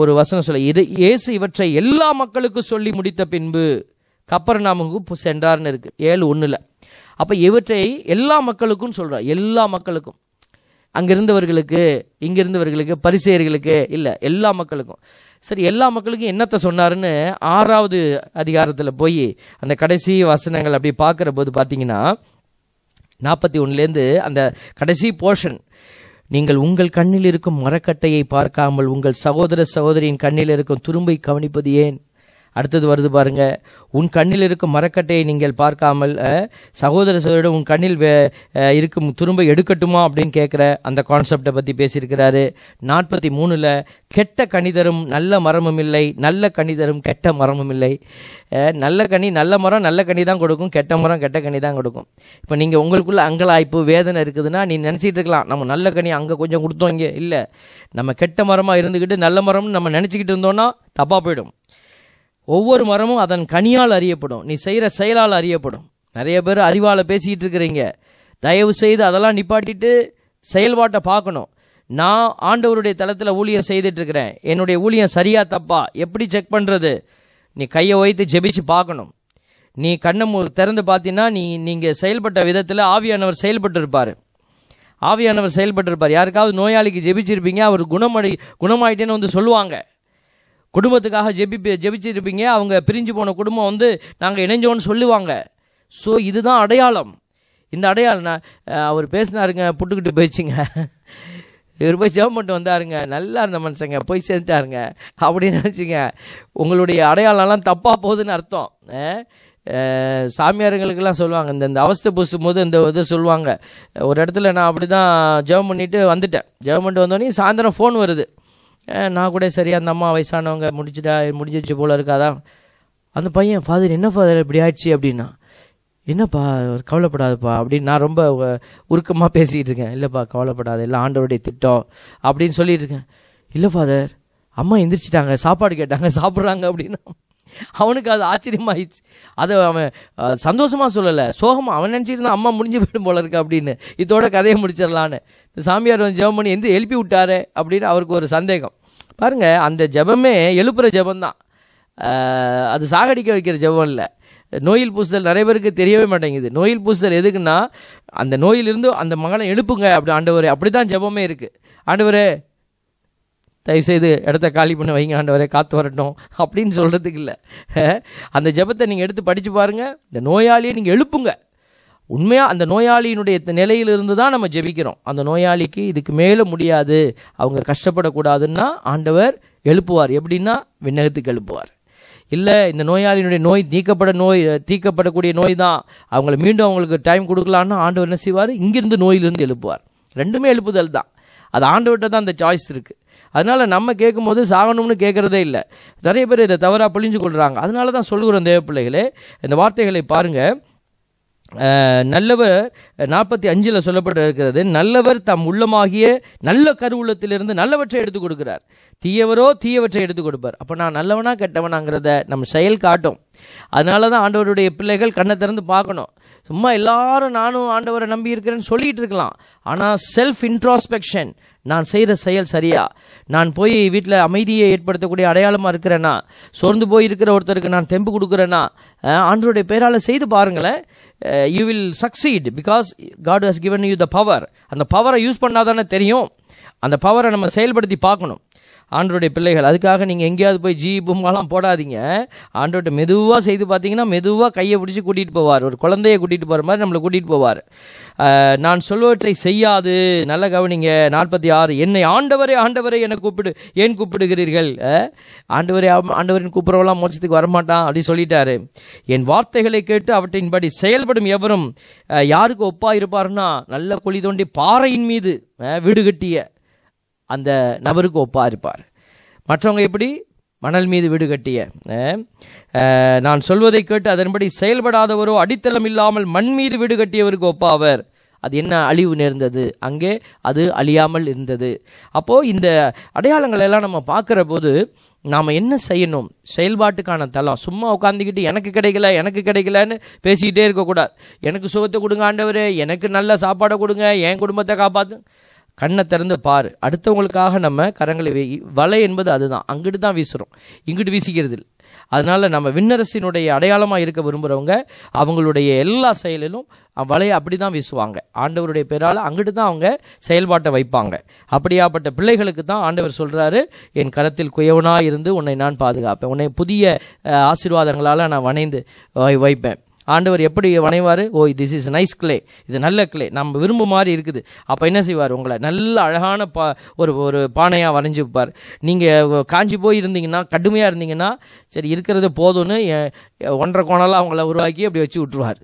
ஒரு வசனம் சொல்ல இது இயேசு இவற்றை எல்லா மக்களுக்கும் சொல்லி முடித்த பின்பு கப்பர் நாமுக்கு சென்றார்னு இருக்கு ஏழு ஒன்றில் அப்போ இவற்றை எல்லா மக்களுக்கும் சொல்கிறார் எல்லா மக்களுக்கும் அங்கிருந்தவர்களுக்கு இங்கிருந்தவர்களுக்கு பரிசெயர்களுக்கு இல்லை எல்லா மக்களுக்கும் சரி எல்லா மக்களுக்கும் என்னத்தை சொன்னாருன்னு ஆறாவது அதிகாரத்தில் போய் அந்த கடைசி வசனங்கள் அப்படி பார்க்குற போது பார்த்தீங்கன்னா நாற்பத்தி ஒன்றுலேருந்து அந்த கடைசி போர்ஷன் நீங்கள் உங்கள் கண்ணில் இருக்கும் மரக்கட்டையை பார்க்காமல் உங்கள் சகோதர சகோதரியின் கண்ணில் இருக்கும் துரும்பை கவனிப்பது ஏன் அடுத்தது வருது பாருங்க உன் கண்ணில் இருக்கும் மரக்கட்டையை நீங்கள் பார்க்காமல் சகோதர சகோதரிடம் உன் கண்ணில் இருக்கும் துரும்ப எடுக்கட்டுமா அப்படின்னு கேட்குற அந்த கான்செப்டை பற்றி பேசியிருக்கிறாரு நாற்பத்தி மூணில் கெட்ட கணிதரும் நல்ல மரமும் இல்லை நல்ல கணிதரும் கெட்ட மரமும் இல்லை நல்ல கனி நல்ல மரம் நல்ல கனி தான் கொடுக்கும் கெட்ட மரம் கெட்ட கனி தான் கொடுக்கும் இப்போ நீங்கள் உங்களுக்குள்ள அங்கலாய்ப்பு வேதனை இருக்குதுன்னா நீ நினச்சிட்டு இருக்கலாம் நம்ம நல்ல கனி அங்கே கொஞ்சம் கொடுத்தோம் இங்கே இல்லை நம்ம கெட்ட மரமாக இருந்துக்கிட்டு நல்ல மரம்னு நம்ம நினச்சிக்கிட்டு இருந்தோன்னா தப்பாக போயிடும் ஒவ்வொரு மரமும் அதன் கனியால் அறியப்படும் நீ செய்கிற செயலால் அறியப்படும் நிறைய பேர் அறிவால் பேசிக்கிட்டு இருக்கிறீங்க தயவு செய்து அதெல்லாம் நிப்பாட்டிட்டு செயல்பாட்டை பார்க்கணும் நான் ஆண்டவருடைய தளத்தில் ஊழியம் செய்துட்ருக்கிறேன் என்னுடைய ஊழியம் சரியா தப்பா எப்படி செக் பண்ணுறது நீ கையை வைத்து ஜெபிச்சு பார்க்கணும் நீ கண்ணை திறந்து பார்த்தீங்கன்னா நீ நீங்கள் செயல்பட்ட விதத்தில் ஆவியானவர் செயல்பட்டு இருப்பார் ஆவியானவர் செயல்பட்டுருப்பார் யாருக்காவது நோயாளிக்கு ஜெபிச்சிருப்பீங்க அவர் குணமடை குணமாயிட்டேன்னு வந்து சொல்லுவாங்க குடும்பத்துக்காக ஜெபி ஜெபிச்சிருப்பீங்க அவங்க பிரிஞ்சு போன குடும்பம் வந்து நாங்கள் இணைஞ்சோன்னு சொல்லுவாங்க ஸோ இதுதான் அடையாளம் இந்த அடையாளம் நான் அவர் பேசினாருங்க புட்டுக்கிட்டு போயிடுச்சுங்க இவர் போய் ஜெபம் பண்ணிட்டு வந்தாருங்க நல்லா இருந்த மனுஷங்க போய் சேர்ந்துட்டாருங்க அப்படின்னு நினச்சிங்க உங்களுடைய அடையாளம்லாம் தப்பாக போகுதுன்னு அர்த்தம் சாமியாருங்களுக்கெல்லாம் சொல்லுவாங்க இந்த இந்த அவஸ்தை பூசும் போது இந்த இதை சொல்லுவாங்க ஒரு இடத்துல நான் அப்படி தான் ஜெபம் பண்ணிவிட்டு வந்துட்டேன் ஜெபம் பண்ணிட்டு வந்தோடனே சாயந்தரம் ஃபோன் வருது நான் கூட சரி அந்த அம்மா வயசானவங்க முடிச்சுட்டா முடிஞ்சிச்சு போல் இருக்காதான் அந்த பையன் ஃபாதர் என்ன ஃபாதர் இப்படி ஆயிடுச்சு அப்படின்னா என்னப்பா கவலைப்படாதுப்பா அப்படின்னு நான் ரொம்ப உருக்கமாக பேசிகிட்டு இருக்கேன் இல்லைப்பா கவலைப்படாது இல்லை ஆண்டவருடைய திட்டம் அப்படின்னு சொல்லிட்டு இருக்கேன் இல்லை ஃபாதர் அம்மா எந்திரிச்சிட்டாங்க சாப்பாடு கேட்டாங்க சாப்பிட்றாங்க அப்படின்னா அவனுக்கு அது ஆச்சரியமாயிடுச்சு அதை அவன் சந்தோஷமாக சொல்லலை சோகமாக அவன் நினச்சிருந்தான் அம்மா முடிஞ்சு போயிடும் போல இருக்கு அப்படின்னு இதோட கதையை முடிச்சிடலான்னு சாமியார் ஜெவமணி எந்த எழுப்பி விட்டாரு அப்படின்னு அவருக்கு ஒரு சந்தேகம் பாருங்க அந்த ஜபமே எழுப்புற ஜபம்தான் அது சாகடிக்க வைக்கிற ஜபம் இல்லை நோயில் பூசுதல் நிறைய பேருக்கு தெரியவே மாட்டேங்குது நோயில் பூசுதல் எதுக்குன்னா அந்த நோயிலிருந்து அந்த மகனை எழுப்புங்க அப்படி ஆண்டவர் அப்படி தான் ஜபமே இருக்குது ஆண்டவர் தயவுசெய்து இடத்த காலி பண்ண வைங்க ஆண்டவரை காத்து வரட்டும் அப்படின்னு சொல்கிறதுக்கு இல்லை அந்த ஜபத்தை நீங்கள் எடுத்து படித்து பாருங்கள் இந்த நோயாளியை நீங்கள் எழுப்புங்க உண்மையாக அந்த நோயாளியினுடைய நிலையிலிருந்து தான் நம்ம ஜெபிக்கிறோம் அந்த நோயாளிக்கு இதுக்கு மேலே முடியாது அவங்க கஷ்டப்படக்கூடாதுன்னா ஆண்டவர் எழுப்புவார் எப்படின்னா விண்ணகத்துக்கு எழுப்புவார் இல்லை இந்த நோயாளியினுடைய நோய் தீக்கப்பட நோய் தீக்கப்படக்கூடிய நோய் தான் அவங்கள மீண்டும் அவங்களுக்கு டைம் கொடுக்கலான்னு ஆண்டவர் என்ன செய்வார் இங்கிருந்து நோயிலிருந்து எழுப்புவார் ரெண்டுமே எழுப்புதல் தான் அது ஆண்டவர்கிட்ட தான் அந்த சாய்ஸ் இருக்குது அதனால் நம்ம கேட்கும்போது சாகணும்னு கேட்குறதே இல்லை நிறைய பேர் இதை தவறாக புரிஞ்சு கொள்கிறாங்க அதனால தான் சொல்கிறோம் தேவ பிள்ளைகளே இந்த வார்த்தைகளை பாருங்கள் நல்லவர் நாற்பத்தி அஞ்சில் சொல்லப்பட்டு இருக்கிறது நல்லவர் தம் உள்ளமாகிய நல்ல கருவுள்ளத்திலிருந்து நல்லவற்றை எடுத்துக் கொடுக்கிறார் தீயவரோ தீயவற்றை எடுத்துக் கொடுப்பார் அப்போ நான் நல்லவனா கெட்டவனாங்கிறத நம்ம செயல் காட்டும் அதனால தான் ஆண்டவருடைய பிள்ளைகள் கண்ணை திறந்து பார்க்கணும் சும்மா எல்லாரும் நானும் ஆண்டவரை நம்பி இருக்கிறேன்னு சொல்லிட்டு இருக்கலாம் ஆனால் செல்ஃப் இன்ட்ராஸ்பெக்ஷன் நான் செய்கிற செயல் சரியா நான் போய் வீட்டில் அமைதியை ஏற்படுத்தக்கூடிய அடையாளமாக இருக்கிறேன்னா சோர்ந்து போய் இருக்கிற ஒருத்தருக்கு நான் தெம்பு கொடுக்குறேன்னா ஆண்டருடைய பேரால் செய்து பாருங்களேன் you will succeed because God has given you the power அந்த பவரை யூஸ் பண்ணாதானே தெரியும் அந்த பவரை நம்ம செயல்படுத்தி பார்க்கணும் ஆண்டோடைய பிள்ளைகள் அதுக்காக நீங்கள் எங்கேயாவது போய் ஜீ பூமாலாம் போடாதீங்க ஆண்டோட்ட மெதுவாக செய்து பார்த்தீங்கன்னா மெதுவாக கையை பிடிச்சி கூட்டிகிட்டு போவார் ஒரு குழந்தைய கூட்டிகிட்டு போகிற மாதிரி நம்மளை கூட்டிகிட்டு போவார் நான் சொல்வற்றை செய்யாது நல்ல கவனிங்க நாற்பத்தி ஆறு என்னை ஆண்டவரே ஆண்டவரே என கூப்பிடு ஏன் கூப்பிடுகிறீர்கள் ஆண்டவரே ஆண்டவரின் கூப்பிட்றவெல்லாம் மோட்சத்துக்கு வரமாட்டான் அப்படின்னு சொல்லிட்டாரு என் வார்த்தைகளை கேட்டு அவற்றின்படி செயல்படும் எவரும் யாருக்கு ஒப்பாக இருப்பாருன்னா நல்ல குழி தோண்டி பாறையின் மீது வீடு கட்டிய அந்த நபருக்கு ஒப்பாக இருப்பார் மற்றவங்க எப்படி மணல் மீது வீடு கட்டிய நான் சொல்வதை கேட்டு அதன்படி செயல்படாதவரோ அடித்தளம் இல்லாமல் மண் மீது வீடு கட்டியவருக்கு ஒப்பாவர் அது என்ன அழிவு நேர்ந்தது அங்கே அது அழியாமல் இருந்தது அப்போது இந்த அடையாளங்கள் எல்லாம் நம்ம பார்க்குற போது நாம் என்ன செய்யணும் செயல்பாட்டுக்கான தளம் சும்மா உட்காந்துக்கிட்டு எனக்கு கிடைக்கல எனக்கு கிடைக்கலன்னு பேசிக்கிட்டே இருக்கக்கூடாது எனக்கு சுகத்தை கொடுங்க ஆண்டவர் எனக்கு நல்ல சாப்பாடை கொடுங்க என் குடும்பத்தை காப்பாற்று கண்ணை திறந்து பார் அடுத்தவங்களுக்காக நம்ம கரங்களை வலை என்பது அதுதான் அங்கிட்டு தான் வீசுகிறோம் இங்கிட்டு வீசிக்கிறது இல்லை அதனால் நம்ம விண்ணரசினுடைய அடையாளமாக இருக்க விரும்புகிறவங்க அவங்களுடைய எல்லா செயலிலும் வலையை அப்படி தான் வீசுவாங்க ஆண்டவருடைய பேரால் அங்கிட்டு தான் அவங்க செயல்பாட்டை வைப்பாங்க அப்படியாப்பட்ட பிள்ளைகளுக்கு தான் ஆண்டவர் சொல்கிறாரு என் கரத்தில் குயவனாக இருந்து உன்னை நான் பாதுகாப்பேன் உன்னை புதிய ஆசீர்வாதங்களால் நான் வணைந்து வைப்பேன் ஆண்டவர் எப்படி வனைவார் oh this is nice clay இது நல்ல கிளே நம்ம விரும்பும் மாதிரி இருக்குது அப்போ என்ன செய்வார் உங்களை நல்ல அழகான பா ஒரு ஒரு பானையாக வரைஞ்சி வைப்பார் நீங்கள் காஞ்சி போய் இருந்தீங்கன்னா கடுமையாக இருந்தீங்கன்னா சரி இருக்கிறது போதும்னு ஒன்றரை கோணலாம் அவங்கள உருவாக்கி அப்படி வச்சு விட்ருவார்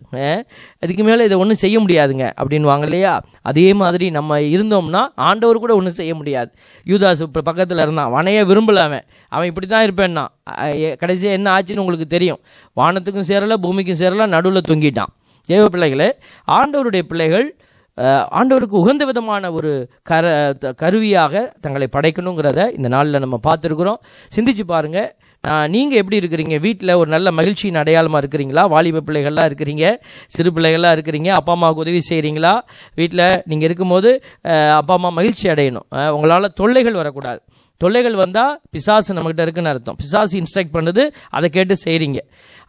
அதுக்கு மேலே இதை ஒன்றும் செய்ய முடியாதுங்க அப்படின்னு வாங்க இல்லையா அதே மாதிரி நம்ம இருந்தோம்னா ஆண்டவர் கூட ஒன்றும் செய்ய முடியாது யூதாஸ் இப்போ பக்கத்தில் இருந்தான் வனைய விரும்பல அவன் அவன் இப்படி தான் இருப்பேன்னா கடைசியாக என்ன ஆச்சுன்னு உங்களுக்கு தெரியும் வானத்துக்கும் சேரலை பூமிக்கும் சேரலை நடுவில் தொங்கிட்டான் தேவ பிள்ளைகளே ஆண்டவருடைய பிள்ளைகள் ஆண்டவருக்கு உகந்த விதமான ஒரு கர கருவியாக தங்களை படைக்கணுங்கிறத இந்த நாளில் நம்ம பார்த்துருக்குறோம் சிந்திச்சு பாருங்கள் நீங்கள் எப்படி இருக்கிறீங்க வீட்டில் ஒரு நல்ல மகிழ்ச்சியின் அடையாளமாக இருக்கிறீங்களா வாலிப பிள்ளைகள்லாம் இருக்கிறீங்க சிறு பிள்ளைகள்லாம் இருக்கிறீங்க அப்பா அம்மாவுக்கு உதவி செய்கிறீங்களா வீட்டில் நீங்கள் இருக்கும்போது அப்பா அம்மா மகிழ்ச்சி அடையணும் உங்களால் தொல்லைகள் வரக்கூடாது தொல்லைகள் வந்தால் பிசாசு நம்மகிட்ட இருக்குன்னு அர்த்தம் பிசாசு இன்ஸ்ட்ரக்ட் பண்ணுது அதை கேட்டு செய்கிறீங்க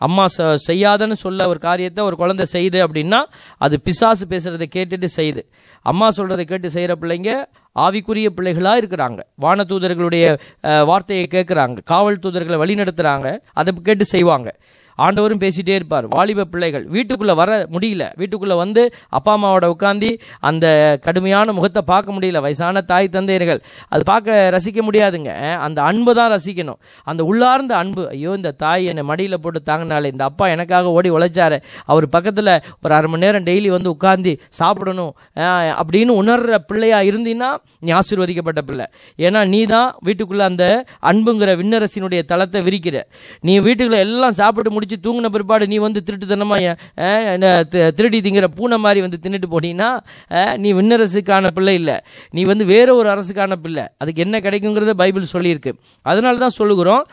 அம்மா செய்யாதன்னு சொல்ல ஒரு காரியத்தை ஒரு குழந்தை செய்யுது அப்படின்னா அது பிசாசு பேசுகிறத கேட்டுட்டு செய்யுது அம்மா சொல்கிறத கேட்டு செய்கிற பிள்ளைங்க ஆவிக்குரிய பிள்ளைகளாக இருக்கிறாங்க வான தூதர்களுடைய வார்த்தையை கேட்குறாங்க காவல் தூதர்களை வழிநடத்துகிறாங்க அதை கேட்டு செய்வாங்க ஆண்டவரும் பேசிட்டே இருப்பார் வாலிப பிள்ளைகள் வீட்டுக்குள்ளே வர முடியல வீட்டுக்குள்ளே வந்து அப்பா அம்மாவோட உட்காந்து அந்த கடுமையான முகத்தை பார்க்க முடியல வயசான தாய் தந்தையர்கள் அது பார்க்க ரசிக்க முடியாதுங்க அந்த அன்பு தான் ரசிக்கணும் அந்த உள்ளார்ந்த அன்பு ஐயோ இந்த தாய் என்னை மடியில் போட்டு தாங்கினாலே இந்த அப்பா எனக்காக ஓடி உழைச்சாரு அவர் பக்கத்தில் ஒரு அரை மணி நேரம் டெய்லி வந்து உட்காந்து சாப்பிடணும் அப்படின்னு உணர்கிற பிள்ளையா இருந்தீங்கன்னா நீ ஆசீர்வதிக்கப்பட்ட பிள்ளை ஏன்னா நீ தான் வீட்டுக்குள்ளே அந்த அன்புங்கிற விண்ணரசினுடைய தளத்தை விரிக்கிற நீ வீட்டுக்குள்ளே எல்லாம் சாப்பிட்டு முடிச்சு குடிச்சு தூங்கின பிற்பாடு நீ வந்து திருட்டு திருட்டுத்தனமாக திருடி திங்கிற பூனை மாதிரி வந்து தின்னுட்டு போனீங்கன்னா நீ விண்ணரசுக்கான பிள்ளை இல்லை நீ வந்து வேற ஒரு அரசுக்கான பிள்ளை அதுக்கு என்ன கிடைக்குங்கிறத பைபிள் சொல்லியிருக்கு அதனால தான் சொல்லுகிறோம்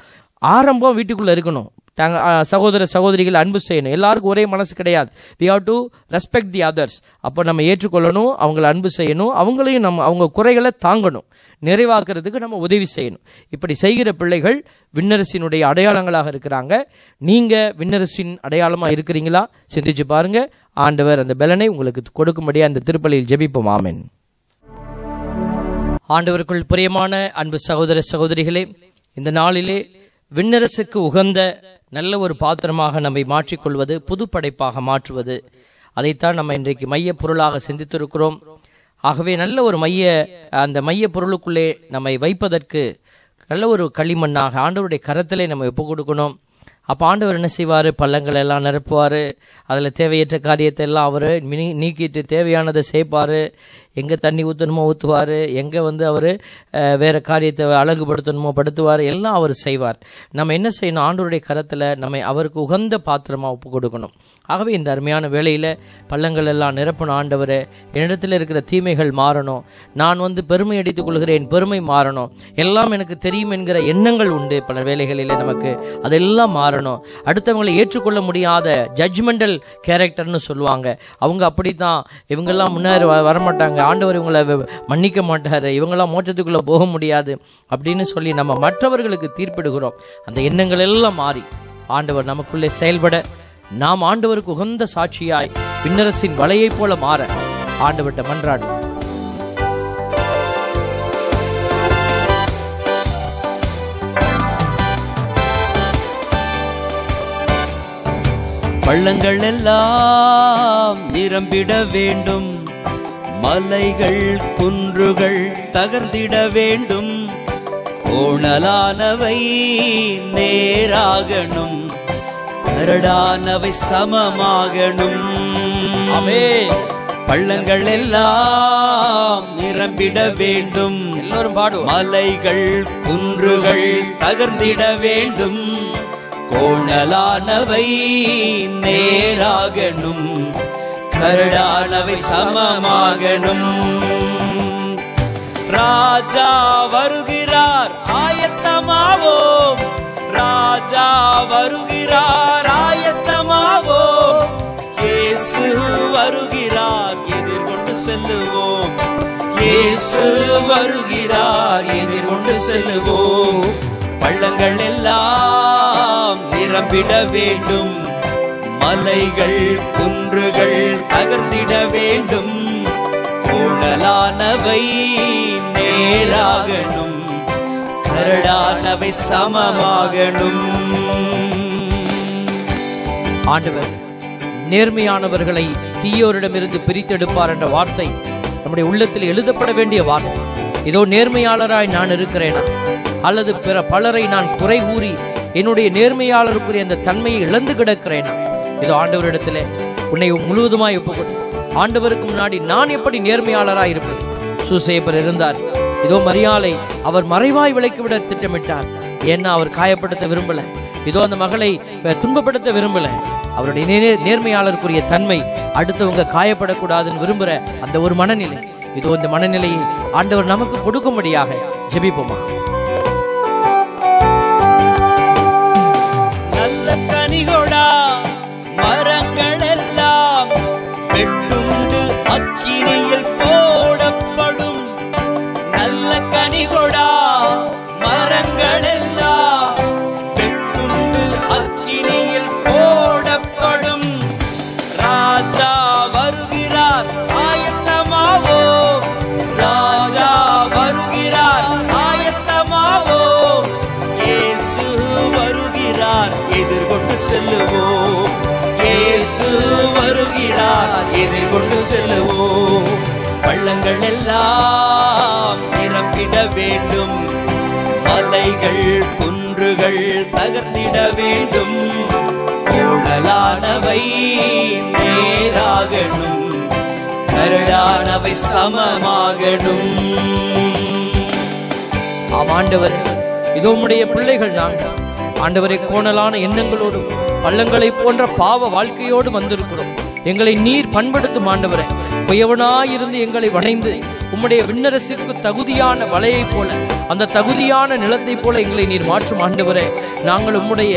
ஆரம்பம் வீட்டுக்குள்ளே இருக்கணும் தங்க சகோதர சகோதரிகள் அன்பு செய்யணும் எல்லாருக்கும் ஒரே மனசு கிடையாது we have to respect the others அப்போ நம்ம ஏற்றுக்கொள்ளணும் அவங்கள அன்பு செய்யணும் அவங்களையும் நம்ம அவங்க குறைகளை தாங்கணும் நிறைவாக்குறதுக்கு நம்ம உதவி செய்யணும் இப்படி செய்கிற பிள்ளைகள் விண்ணரசினுடைய அடையாளங்களாக இருக்கிறாங்க நீங்கள் விண்ணரசின் அடையாளமாக இருக்கிறீங்களா சிந்திச்சு பாருங்க ஆண்டவர் அந்த பலனை உங்களுக்கு கொடுக்கும்படியாக அந்த திருப்பலியில் ஜெபிப்போம் ஆமேன் ஆண்டவருக்குள் புரியமான அன்பு சகோதர சகோதரிகளே இந்த நாளிலே விண்ணரசுக்கு உகந்த நல்ல ஒரு பாத்திரமாக நம்மை மாற்றிக்கொள்வது புது படைப்பாக மாற்றுவது அதைத்தான் நம்ம இன்றைக்கு மைய பொருளாக சிந்தித்திருக்கிறோம் ஆகவே நல்ல ஒரு மைய அந்த மைய பொருளுக்குள்ளே நம்மை வைப்பதற்கு நல்ல ஒரு களிமண்ணாக ஆண்டவருடைய கரத்திலே நம்ம ஒப்பு கொடுக்கணும் அப்போ ஆண்டவர் என்ன செய்வார் பள்ளங்கள் எல்லாம் நிரப்புவார் அதில் தேவையற்ற காரியத்தை எல்லாம் அவர் நீக்கிட்டு தேவையானதை சேர்ப்பார் எங்கே தண்ணி ஊற்றணுமோ ஊற்றுவார் எங்கே வந்து அவர் வேறு காரியத்தை அழகுபடுத்தணுமோ படுத்துவார் எல்லாம் அவர் செய்வார் நம்ம என்ன செய்யணும் ஆண்டோருடைய கரத்தில் நம்மை அவருக்கு உகந்த பாத்திரமாக ஒப்பு கொடுக்கணும் ஆகவே இந்த அருமையான வேலையில் பள்ளங்கள் எல்லாம் நிரப்பணும் ஆண்டவர் என்னிடத்தில் இருக்கிற தீமைகள் மாறணும் நான் வந்து பெருமை அடித்துக் கொள்கிறேன் பெருமை மாறணும் எல்லாம் எனக்கு தெரியும் என்கிற எண்ணங்கள் உண்டு பல வேலைகளில் நமக்கு அதெல்லாம் மாறணும் அடுத்தவங்களை ஏற்றுக்கொள்ள முடியாத ஜட்ஜ்மெண்டல் கேரக்டர்னு சொல்லுவாங்க அவங்க அப்படி தான் இவங்கெல்லாம் முன்னேறி வரமாட்டாங்க ஆண்டவர் இவங்களை மன்னிக்க மாட்டார் இவங்களாம் மோட்சத்துக்குள்ளே போக முடியாது அப்படின்னு சொல்லி நம்ம மற்றவர்களுக்கு தீர்ப்பிடுகிறோம் அந்த எண்ணங்கள் எல்லாம் மாறி ஆண்டவர் நமக்குள்ளே செயல்பட நாம் ஆண்டவருக்கு உகந்த சாட்சியாய் பின்னரசின் வலையைப் போல மாற ஆண்டவர்கிட்ட மன்றாடு பள்ளங்கள் எல்லாம் நிரம்பிட வேண்டும் மலைகள் குன்றுகள் தகர்ந்திட வேண்டும் கோணலானவை நேராகணும் கரடானவை சமமாகணும் பள்ளங்கள் எல்லாம் நிரம்பிட வேண்டும் மலைகள் குன்றுகள் தகர்ந்திட வேண்டும் கோணலானவை நேராகணும் கருடானவை சமமாகணும் ராஜா வருகிறார் ஆயத்தமாவோம் ராஜா வருகிறார் ஆயத்தமாவோம் இயேசு வருகிறார் எதிர்கொண்டு செல்லுவோம் இயேசு வருகிறார் எதிர்கொண்டு செல்லுவோம் பள்ளங்கள் எல்லாம் நிரம்பிட வேண்டும் மலைகள் குன்றுகள் தகர்ந்திட வேண்டும் கூடலானவை நேராகணும் கரடானவை சமமாகணும் ஆண்டவர் நேர்மையானவர்களை தீயோரிடமிருந்து பிரித்தெடுப்பார் என்ற வார்த்தை நம்முடைய உள்ளத்தில் எழுதப்பட வேண்டிய வார்த்தை இதோ நேர்மையாளராய் நான் இருக்கிறேனா அல்லது பிற பலரை நான் குறை கூறி என்னுடைய நேர்மையாளருக்குரிய அந்த தன்மையை இழந்து கிடக்கிறேனா இது ஆண்டவரிடத்தில் உன்னை முழுவதுமாய் ஒப்புக்கொடு ஆண்டவருக்கு முன்னாடி நான் எப்படி நேர்மையாளராக இருப்பது சூசேபர் இருந்தார் இதோ மரியாலை அவர் மறைவாய் விட திட்டமிட்டார் ஏன்னா அவர் காயப்படுத்த விரும்பல இதோ அந்த மகளை துன்பப்படுத்த விரும்பல அவருடைய நேர்மையாளருக்குரிய தன்மை அடுத்தவங்க காயப்படக்கூடாதுன்னு விரும்புற அந்த ஒரு மனநிலை இதோ இந்த மனநிலையை ஆண்டவர் நமக்கு கொடுக்கும்படியாக ஜெபிப்போமா நல்ல கனிகோட மலைகள் குன்றுகள் தகர்த்திட வேண்டும் கோணலானவை நேராகணும் கரடானவை சமமாகணும் ஆமாண்டவர் இதோ உடைய பிள்ளைகள் நாங்கள் ஆண்டவரை கோணலான எண்ணங்களோடும் பள்ளங்களை போன்ற பாவ வாழ்க்கையோடு வந்திருக்கிறோம் எங்களை நீர் பண்படுத்தும் ஆண்டவரை குயவனாயிருந்து எங்களை வணைந்து உம்முடைய விண்ணரசிற்கு தகுதியான வலையை போல அந்த தகுதியான நிலத்தை போல எங்களை நீர் மாற்றும் ஆண்டவரே நாங்கள் உம்முடைய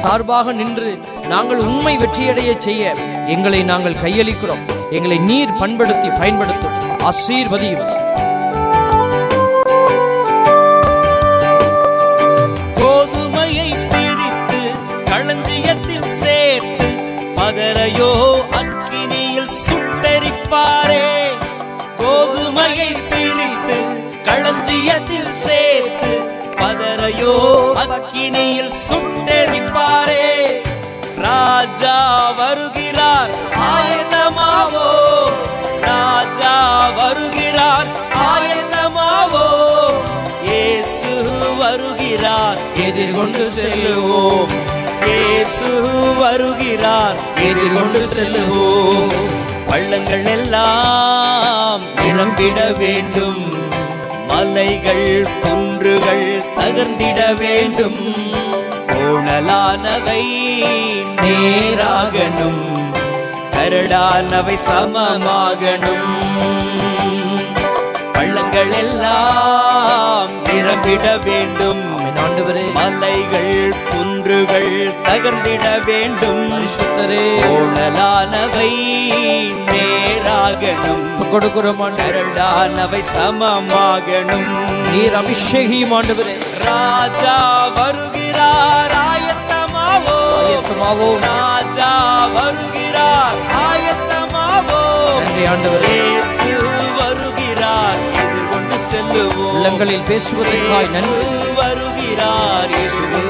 சார்பாக நின்று நாங்கள் உண்மை வெற்றியடைய செய்ய எங்களை நாங்கள் கையளிக்கிறோம் எங்களை நீர் பண்படுத்தி பயன்படுத்தும் ஆசீர்வதியும் அக்கினியில் சுட்டரிப்பாரே அக்கினியில் சுட்டெரிப்பாரே ராஜா வருகிறார் ஆயத்தமாவோ ராஜா வருகிறார் ஆயத்தமாவோ ஏசு வருகிறார் எதிர்கொண்டு செல்லுவோம் ஏசு வருகிறார் எதிர்கொண்டு செல்லுவோம் பள்ளங்கள் எல்லாம் நிரம்பிட வேண்டும் மலைகள் ஒன்றுகள் தகர்ந்திட வேண்டும் கோணலானவை நேராகணும் கரடானவை சமமாகணும் பள்ளங்கள் எல்லாம் நிரம்பிட வேண்டும் மலைகள் கோளங்கள் தகர்ந்திட வேண்டும் கோணலானவை நேராகணும் கொடுக்கிறோம் சமமாகணும் நீர் அபிஷேகி மாண்டவரே ராஜா வருகிறார் ஆயத்தமாவோ ஆயத்தமாவோ ராஜா வருகிறார் ஆயத்தமாவோ ஆண்டவரே வருகிறார் எதிர்கொண்டு செல்லுவோம் உள்ளங்களில் பேசுவதற்காய் நன்றி வருகிறார் எதிர்கொண்டு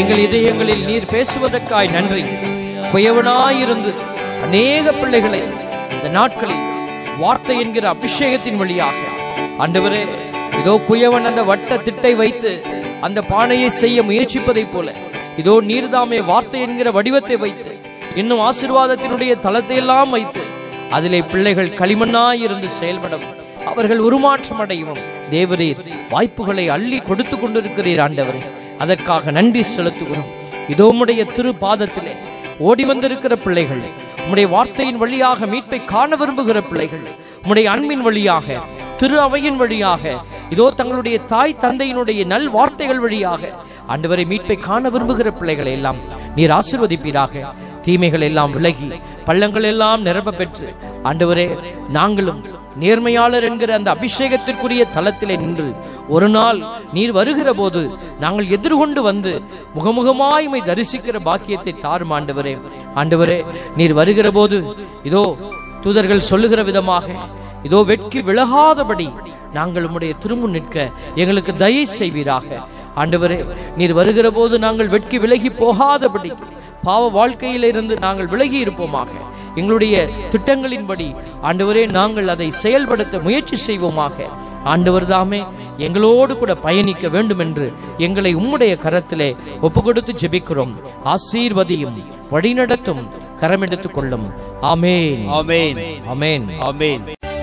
எங்கள் இதயங்களில் நீர் பேசுவதற்காய் நன்றி குயவனாயிருந்து அநேக பிள்ளைகளை இந்த நாட்களில் வார்த்தை என்கிற அபிஷேகத்தின் வழியாக அன்றுவரே இதோ குயவன் அந்த வட்ட திட்டை வைத்து அந்த பானையை செய்ய முயற்சிப்பதைப் போல இதோ நீர்தாமே வார்த்தை என்கிற வடிவத்தை வைத்து இன்னும் ஆசிர்வாதத்தினுடைய தளத்தை எல்லாம் வைத்து அதிலே பிள்ளைகள் களிமண்ணாய் இருந்து செயல்படும் அவர்கள் உருமாற்றம் அடையும் தேவரீர் வாய்ப்புகளை அள்ளி கொடுத்து கொண்டிருக்கிறீர் ஆண்டவரே அதற்காக நன்றி செலுத்துகிறோம் இதோ உடைய திரு பாதத்திலே ஓடி வந்திருக்கிற பிள்ளைகள் உம்முடைய வார்த்தையின் வழியாக மீட்பை காண விரும்புகிற பிள்ளைகள் உம்முடைய அன்பின் வழியாக திரு அவையின் வழியாக இதோ தங்களுடைய தாய் தந்தையினுடைய நல் வார்த்தைகள் வழியாக ஆண்டவரை மீட்பை காண விரும்புகிற பிள்ளைகளை எல்லாம் நீர் ஆசிர்வதிப்பீராக தீமைகள் எல்லாம் விலகி பள்ளங்கள் எல்லாம் நிரப்ப பெற்று ஆண்டவரே நாங்களும் நேர்மையாளர் என்கிற அந்த அபிஷேகத்திற்குரிய தளத்திலே நின்று ஒரு நாள் நீர் வருகிற போது நாங்கள் எதிர்கொண்டு வந்து முகமுகமாய் தரிசிக்கிற பாக்கியத்தை தாரும் ஆண்டவரே ஆண்டவரே நீர் வருகிற போது இதோ தூதர்கள் சொல்லுகிற விதமாக இதோ வெட்கி விலகாதபடி நாங்கள் உம்முடைய திருமுன் நிற்க எங்களுக்கு தயை செய்வீராக ஆண்டவரே நீர் வருகிற போது நாங்கள் வெட்கி விலகி போகாதபடி பாவ வாழ்க்கையிலிருந்து நாங்கள் விலகி இருப்போமாக எங்களுடைய திட்டங்களின்படி ஆண்டவரே நாங்கள் அதை செயல்படுத்த முயற்சி செய்வோமாக ஆண்டவர் தாமே எங்களோடு கூட பயணிக்க வேண்டும் என்று எங்களை உம்முடைய கரத்திலே ஒப்பு கொடுத்து ஜெபிக்கிறோம் ஆசீர்வதியும் வழிநடத்தும் கரம் எடுத்துக் கொள்ளும் ஆமேன் ஆமேன் ஆமேன் ஆமேன்